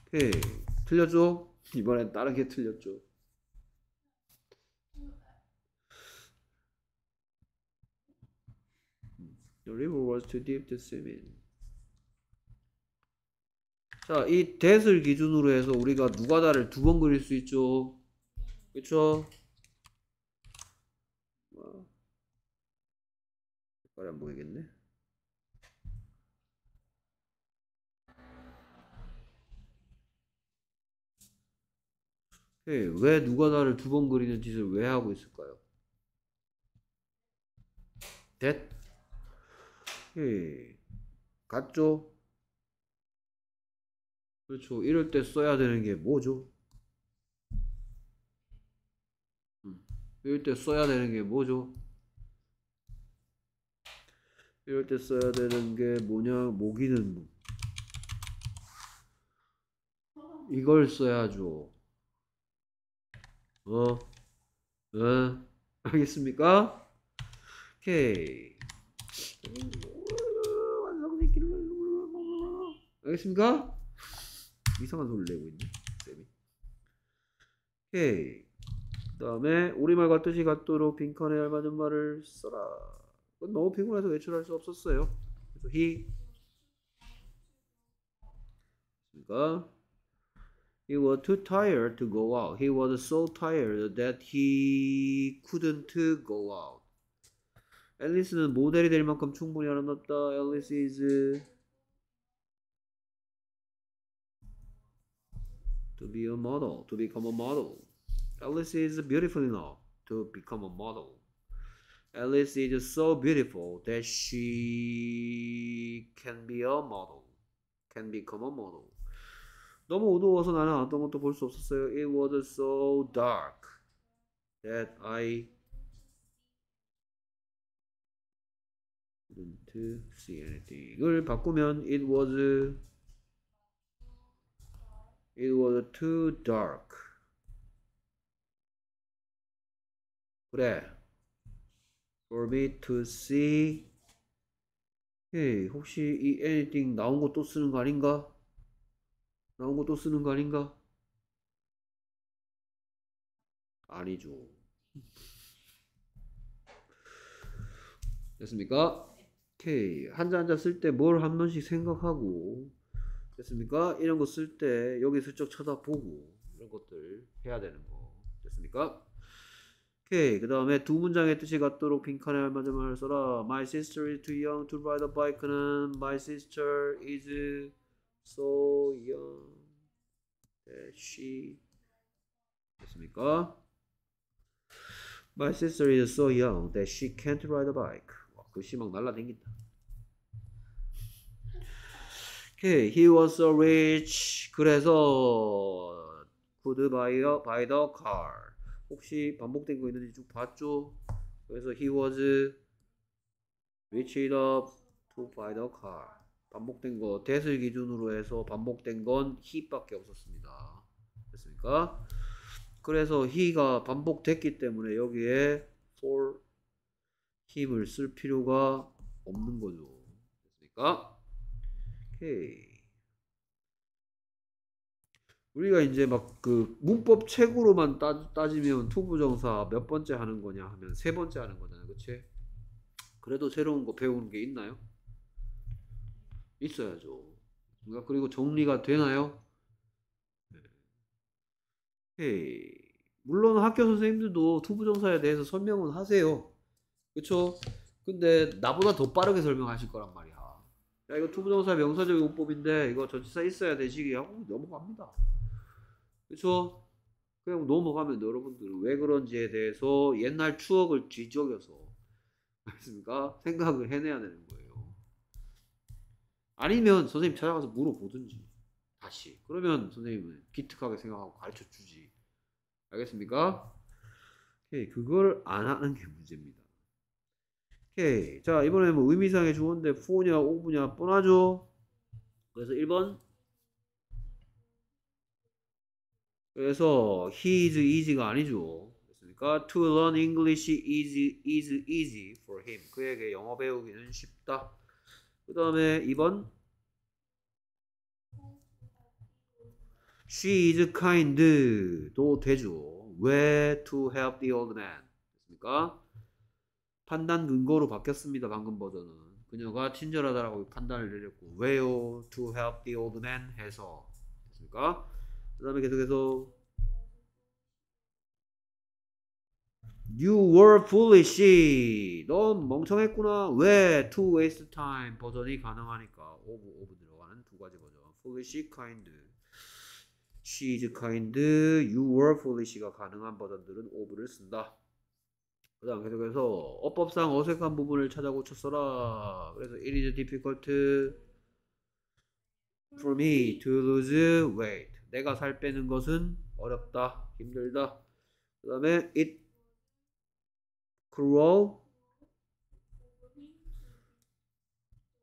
오케이 틀렸죠? 이번엔 다른 게 틀렸죠. The river was too deep to swim in. 자, 이 that을 기준으로 해서 우리가 누가다를 두 번 그릴 수 있죠. 그쵸? 뭐, 색깔안 보이겠네. 예, 왜 누가 나를 두 번 그리는 짓을 왜 하고 있을까요? t 오케이. 예. 갔죠? 그렇죠. 이럴 때 써야 되는 게 뭐죠? 음. 이럴 때 써야 되는 게 뭐죠? 이럴 때 써야 되는 게 뭐냐? 모기는 뭐. 이걸 써야죠. 어? 어? 알겠습니까? 오케이. 알겠습니까? 이상한 소리를 내고 있네 쌤이 오케이 그 다음에 우리말과 뜻이 같도록 빈칸에 알맞은 말을 써라 그건 너무 피곤해서 외출할 수 없었어요 그래서 히 그러니까 He was too tired to go out. He was so tired that he couldn't go out. 앨리스는 모델이 될 만큼 충분히 아름답다. 앨리스 is to be a model, to become a model. Alice is beautiful enough to become a model. Alice is so beautiful that she can be a model, can become a model. 너무 어두워서 나는 어떤 것도 볼 수 없었어요. It was so dark that I couldn't see anything. 이걸 바꾸면 it was It was too dark. 그래. For me to see. 헤이, 혹시 이 anything 나온 거 또 쓰는 거 아닌가? 나온 거 또 쓰는 거 아닌가? 아니죠. 됐습니까? 오케이. 한자 한자 쓸 때 뭘 한 번씩 생각하고 됐습니까? 이런 거 쓸 때 여기 슬쩍 쳐다보고 이런 것들 해야 되는 거 됐습니까? 오케이 그 다음에 두 문장의 뜻이 같도록 빈칸에 알맞음을 써라 My sister is too young to ride a bike는 My sister is so young that she 됐습니까? My sister is so young that she can't ride a bike 와 글씨 막 날라댕긴다 Okay, 그, he was so rich. 그래서 could buy, a, buy the car. 혹시 반복된 거 있는지 쭉 봤죠? 그래서 he was rich enough to buy the car. 반복된 거 대을 기준으로 해서 반복된 건 he밖에 없었습니다. 됐습니까? 그래서 he가 반복됐기 때문에 여기에 for 힘을 쓸 필요가 없는 거죠. 됐습니까? 우리가 이제 막 그 문법 책으로만 따, 따지면 투부정사 몇 번째 하는 거냐 하면 세 번째 하는 거잖아요. 그치? 그래도 새로운 거 배우는 게 있나요? 있어야죠. 그러 그리고 정리가 되나요? 네. 물론 학교 선생님들도 투부정사에 대해서 설명은 하세요. 그쵸? 근데 나보다 더 빠르게 설명하실 거란 말이야. 야 이거 투부동사 명사적 용법인데 이거 전치사 있어야 되지 하고 넘어갑니다. 그렇죠? 그냥 넘어가면 여러분들은 왜 그런지에 대해서 옛날 추억을 뒤적여서 맞습니까? 생각을 해내야 되는 거예요. 아니면 선생님 찾아가서 물어보든지 다시 그러면 선생님은 기특하게 생각하고 가르쳐 주지 알겠습니까? 그걸 안 하는 게 문제입니다. 오케이. 자, 이번에 뭐 의미상의 주어인데 4냐 5냐 뻔하죠? 그래서 1번. 그래서 he is easy가 아니죠. 그러니까 to learn English is is easy for him. 그에게 영어 배우기는 쉽다. 그 다음에 2번 She is kind도 되죠. Where to help the old man. 됐습니까? 판단 근거로 바뀌었습니다. 방금 버전은 그녀가 친절하다라고 판단을 내렸고 왜요? To help the old man 해서 됐습니까? 그다음에 계속해서 You were foolish. 넌 멍청했구나. 왜? To waste time 버전이 가능하니까 오브 오브 들어가는 두 가지 버전. Foolish, kind. She is kind. You were foolish가 가능한 버전들은 오브를 쓴다. 그 다음 계속해서 어법상 어색한 부분을 찾아 고쳤어라 그래서 it is difficult for me to lose weight 내가 살 빼는 것은 어렵다 힘들다 그 다음에 it grow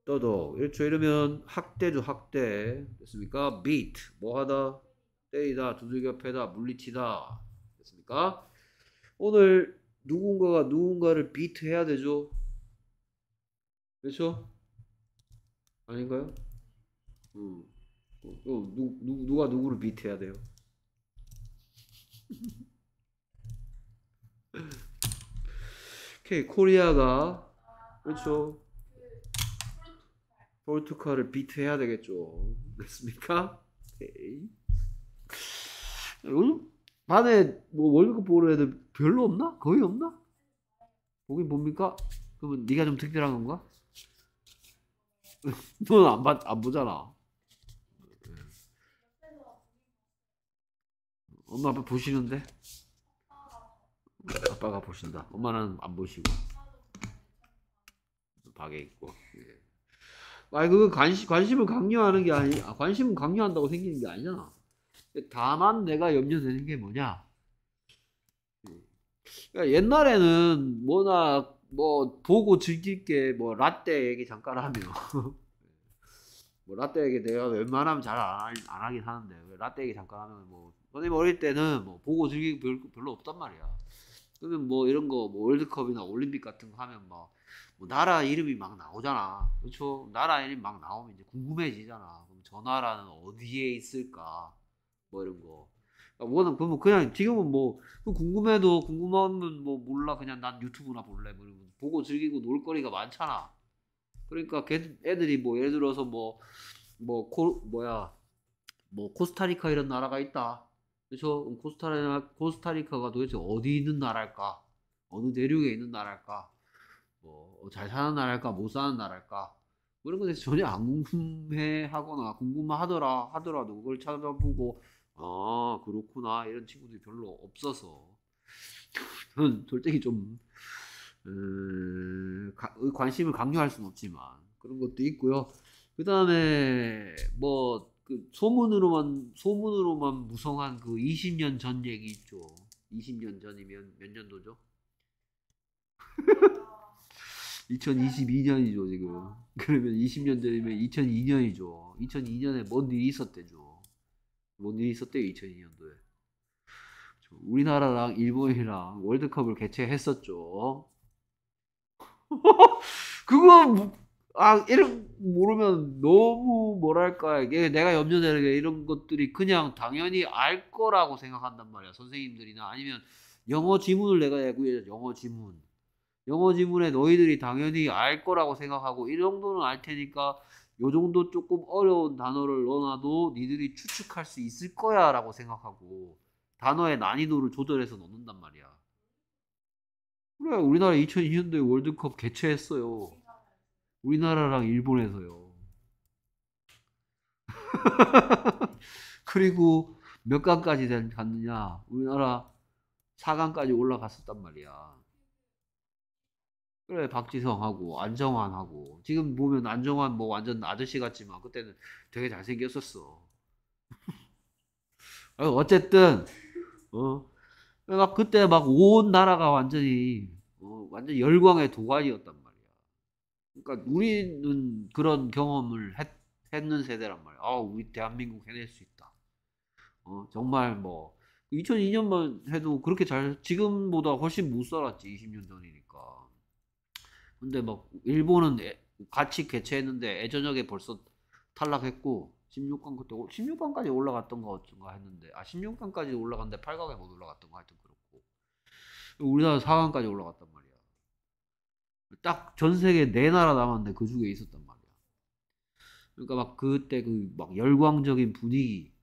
떠도 일초 이러면 학대죠 학대 됐습니까? beat 뭐하다 때리다 두들겨 패다 물리치다 됐습니까? 오늘 누군가가 누군가를 비트해야 되죠. 그렇죠? 아닌가요? 음. 어, 어, 누, 누, 누가 누구를 비트해야 돼요? 오케이, 코리아가 그렇죠. 포르투갈을 비트해야 되겠죠. 됐습니까? 오케이. 요즘 음? 반에 뭐 월드컵 보는 애들 별로 없나? 거의 없나? 보긴 뭡니까? 그러면 네가 좀 특별한 건가? 너는 안, 안 보잖아. 엄마 아빠 보시는데? 아빠가 보신다. 엄마는 안 보시고 방에 있고. 예. 아니 그 관심 관심을 강요하는 게 아니 아, 관심을 강요한다고 생기는 게 아니잖아. 다만 내가 염려되는 게 뭐냐? 그러니까 옛날에는 뭐나 뭐 보고 즐길 게 뭐 라떼 얘기 잠깐 하면 뭐 라떼 얘기 내가 웬만하면 잘 안 안 하긴 하는데 왜 라떼 얘기 잠깐 하면 뭐 선생님 어릴 때는 뭐 보고 즐길 게 별로 없단 말이야. 그러면 뭐 이런 거뭐 월드컵이나 올림픽 같은 거 하면 막뭐 나라 이름이 막 나오잖아. 그렇죠? 나라 이름 막 나오면 이제 궁금해지잖아. 그럼 저 나라는 어디에 있을까? 뭐 이런 거. 아, 워낙 그러면 뭐 그냥 지금은 뭐 그 궁금해도 궁금하면 뭐 몰라 그냥 난 유튜브나 볼래 뭐 보고 즐기고 놀거리가 많잖아. 그러니까 걔 애들이 뭐 예를 들어서 뭐뭐 뭐 코 뭐야 뭐 코스타리카 이런 나라가 있다. 그래서 코스타리카 코스타리카가 도대체 어디 있는 나라일까? 어느 대륙에 있는 나라일까? 뭐 잘 사는 나라일까? 못 사는 나라일까? 그런 뭐 것에 전혀 안 궁금해 하거나 궁금하더라 하더라도 그걸 찾아보고 아, 그렇구나. 이런 친구들이 별로 없어서. 저는 솔직히 좀, 음, 가, 관심을 강요할 수는 없지만, 그런 것도 있고요. 그다음에 뭐, 그 소문으로만, 소문으로만 무성한 그 20년 전 얘기 있죠. 20년 전이면 몇 년도죠? 2022년이죠, 지금. 그러면 20년 전이면 2002년이죠. 2002년에 뭔 일이 있었대죠. 뭔 일이 있었대요 2002년도에 우리나라랑 일본이랑 월드컵을 개최했었죠 그거 뭐, 아 이름 모르면 너무 뭐랄까 이게 내가 염려되는 게 이런 것들이 그냥 당연히 알 거라고 생각한단 말이야 선생님들이나 아니면 영어 지문을 내가 내고 영어 지문 영어 지문에 너희들이 당연히 알 거라고 생각하고 이 정도는 알 테니까 요 정도 조금 어려운 단어를 넣어놔도 니들이 추측할 수 있을 거야 라고 생각하고 단어의 난이도를 조절해서 넣는단 말이야. 그래, 우리나라 2002년도에 월드컵 개최했어요. 우리나라랑 일본에서요. 그리고 몇 강까지 갔느냐? 우리나라 4강까지 올라갔었단 말이야. 그래 박지성하고 안정환하고 지금 보면 안정환 뭐 완전 아저씨 같지만 그때는 되게 잘생겼었어. 어, 어쨌든 어, 막 그때 막 온 나라가 완전히 어, 완전 열광의 도가니였단 말이야. 그러니까 우리는 그런 경험을 했, 는 세대란 말이야. 아 우리 대한민국 해낼 수 있다. 어, 정말 뭐 2002년만 해도 그렇게 잘 지금보다 훨씬 못 살았지 20년 전이니까. 근데 막 일본은 애, 같이 개최했는데 애저녁에 벌써 탈락했고 16강 그때 16강까지 올라갔던 것같은가 했는데 아 16강까지 올라갔는데 8강에 못 올라갔던 거 하여튼 그렇고 우리나라 4강까지 올라갔단 말이야. 딱 전 세계 네 나라 남았는데 그 중에 있었단 말이야. 그러니까 막 그때 그 막 열광적인 분위기,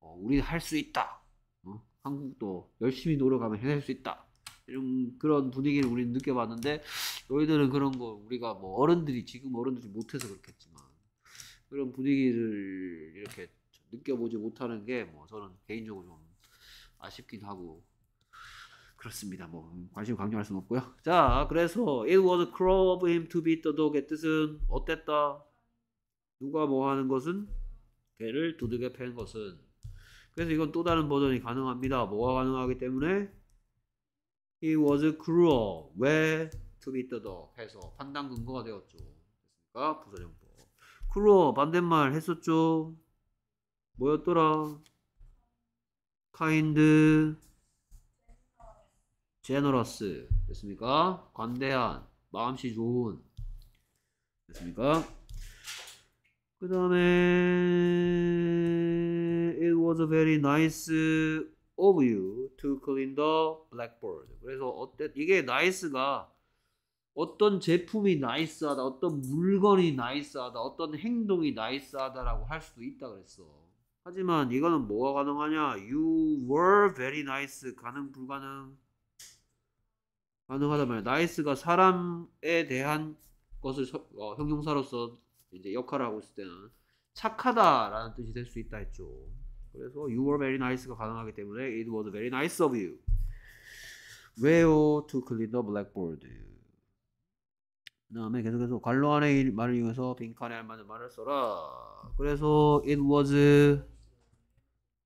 어, 우리 할 수 있다. 어? 한국도 열심히 노력하면 해낼 수 있다. 좀 그런 분위기를 우리는 느껴봤는데 너희들은 그런 거 우리가 뭐 어른들이 지금 어른들이 못해서 그렇겠지만 그런 분위기를 이렇게 느껴보지 못하는 게 뭐 저는 개인적으로 좀아쉽긴 하고 그렇습니다. 뭐 음, 관심 강조할 수는 없고요. 자, 그래서 it was cruel of him to beat the dog의 뜻은 어땠다. 누가 뭐 하는 것은 개를 두둑에 팬 것은. 그래서 이건 또 다른 버전이 가능합니다. 뭐가 가능하기 때문에 He was cruel. 왜? To be 뜻어 해서 판단 근거가 되었죠. 됐습니까 부사정법. cruel 반대말 했었죠. 뭐였더라? kind, generous 됐습니까? 관대한, 마음씨 좋은 됐습니까? 그 다음에 it was very nice of you to clean the blackboard. 그래서 어때 이게 나이스가 어떤 제품이 나이스하다, 어떤 물건이 나이스하다, 어떤 행동이 나이스하다라고 할 수도 있다 그랬어. 하지만 이거는 뭐가 가능하냐? You were very nice. 가능 불가능? 가능하다 말이야. 나이스가 사람에 대한 것을 어, 형용사로서 이제 역할을 하고 있을 때는 착하다라는 뜻이 될 수 있다 했죠. 그래서 you were very nice가 가능하기 때문에 it was very nice of you. Where to clean the blackboard. 그 다음에 계속해서 관로 안의 말을 이용해서 빈칸에 알맞는 말을 써라. 그래서 it was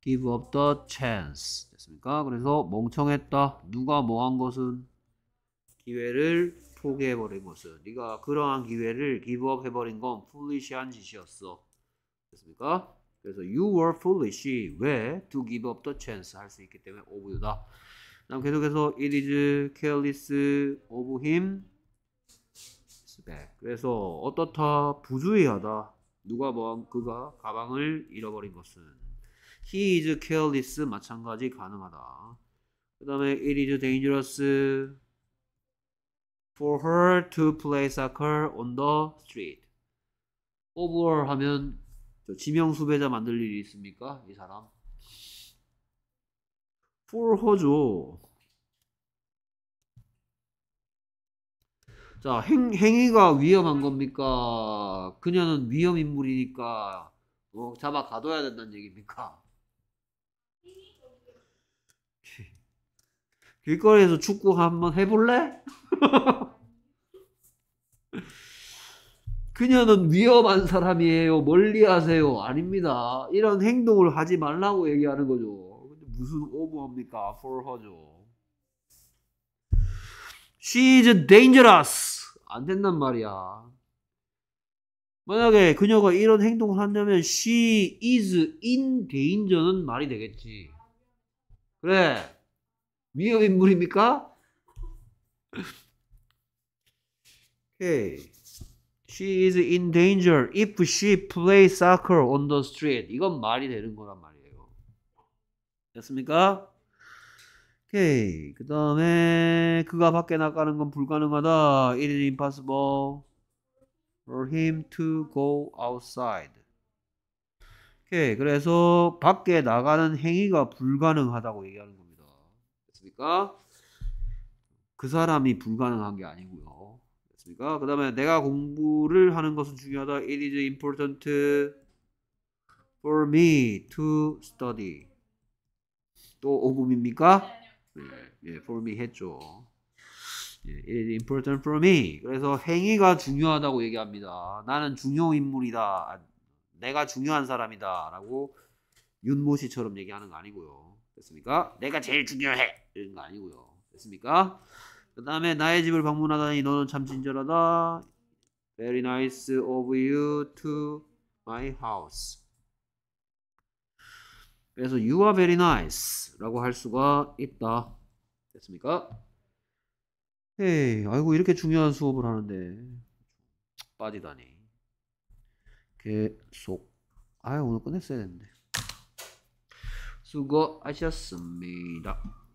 give up the chance 됐습니까? 그래서 멍청했다. 누가 뭐한 것은 기회를 포기해버린 것은 네가 그러한 기회를 give up 해버린 건 foolish한 짓이었어. 됐습니까? 그래서 you were foolish 왜 to give up the chance 할 수 있기 때문에 of다. 다음 계속해서 it is careless of him. 네. 그래서 어떻다 부주의하다. 누가 뭐 그가 가방을 잃어버린 것은 he is careless 마찬가지 가능하다. 그다음에 it is dangerous for her to play soccer on the street. over 하면 지명 수배자 만들 일이 있습니까? 이 사람. 풀허죠. 자, 행, 행위가 위험한 겁니까? 그녀는 위험 인물이니까 어, 잡아 가둬야 된다는 얘기입니까? 길거리에서 축구 한번 해볼래? 그녀는 위험한 사람이에요. 멀리 하세요. 아닙니다. 이런 행동을 하지 말라고 얘기하는 거죠. 무슨 오버합니까? for her죠. She is dangerous. 안 된단 말이야. 만약에 그녀가 이런 행동을 한다면 she is in danger는 말이 되겠지. 그래. 위험 인물입니까? 오케이. She is in danger if she plays soccer on the street. 이건 말이 되는 거란 말이에요. 됐습니까? 오케이. 그 다음에 그가 밖에 나가는 건 불가능하다. It is impossible for him to go outside. 오케이. 그래서 밖에 나가는 행위가 불가능하다고 얘기하는 겁니다. 됐습니까? 그 사람이 불가능한 게 아니고요. 나왔으니까 그 다음에 내가 공부를 하는 것은 중요하다. It is important for me to study. 또 오금입니까? 네, 네 예, for me 했죠. 예, it is important for me. 그래서 행위가 중요하다고 얘기합니다. 나는 중요 인물이다. 내가 중요한 사람이다. 라고 윤모 씨처럼 얘기하는 거 아니고요. 됐습니까? 내가 제일 중요해. 이런 거 아니고요. 됐습니까? 그 다음에 나의 집을 방문하다니 너는 참 친절하다. Very nice of you to my house. 그래서 you are very nice 라고 할 수가 있다. 됐습니까? 에이, 아이고 이렇게 중요한 수업을 하는데 빠지다니. 계속. 아유 오늘 끝냈어야 했는데. 수고하셨습니다.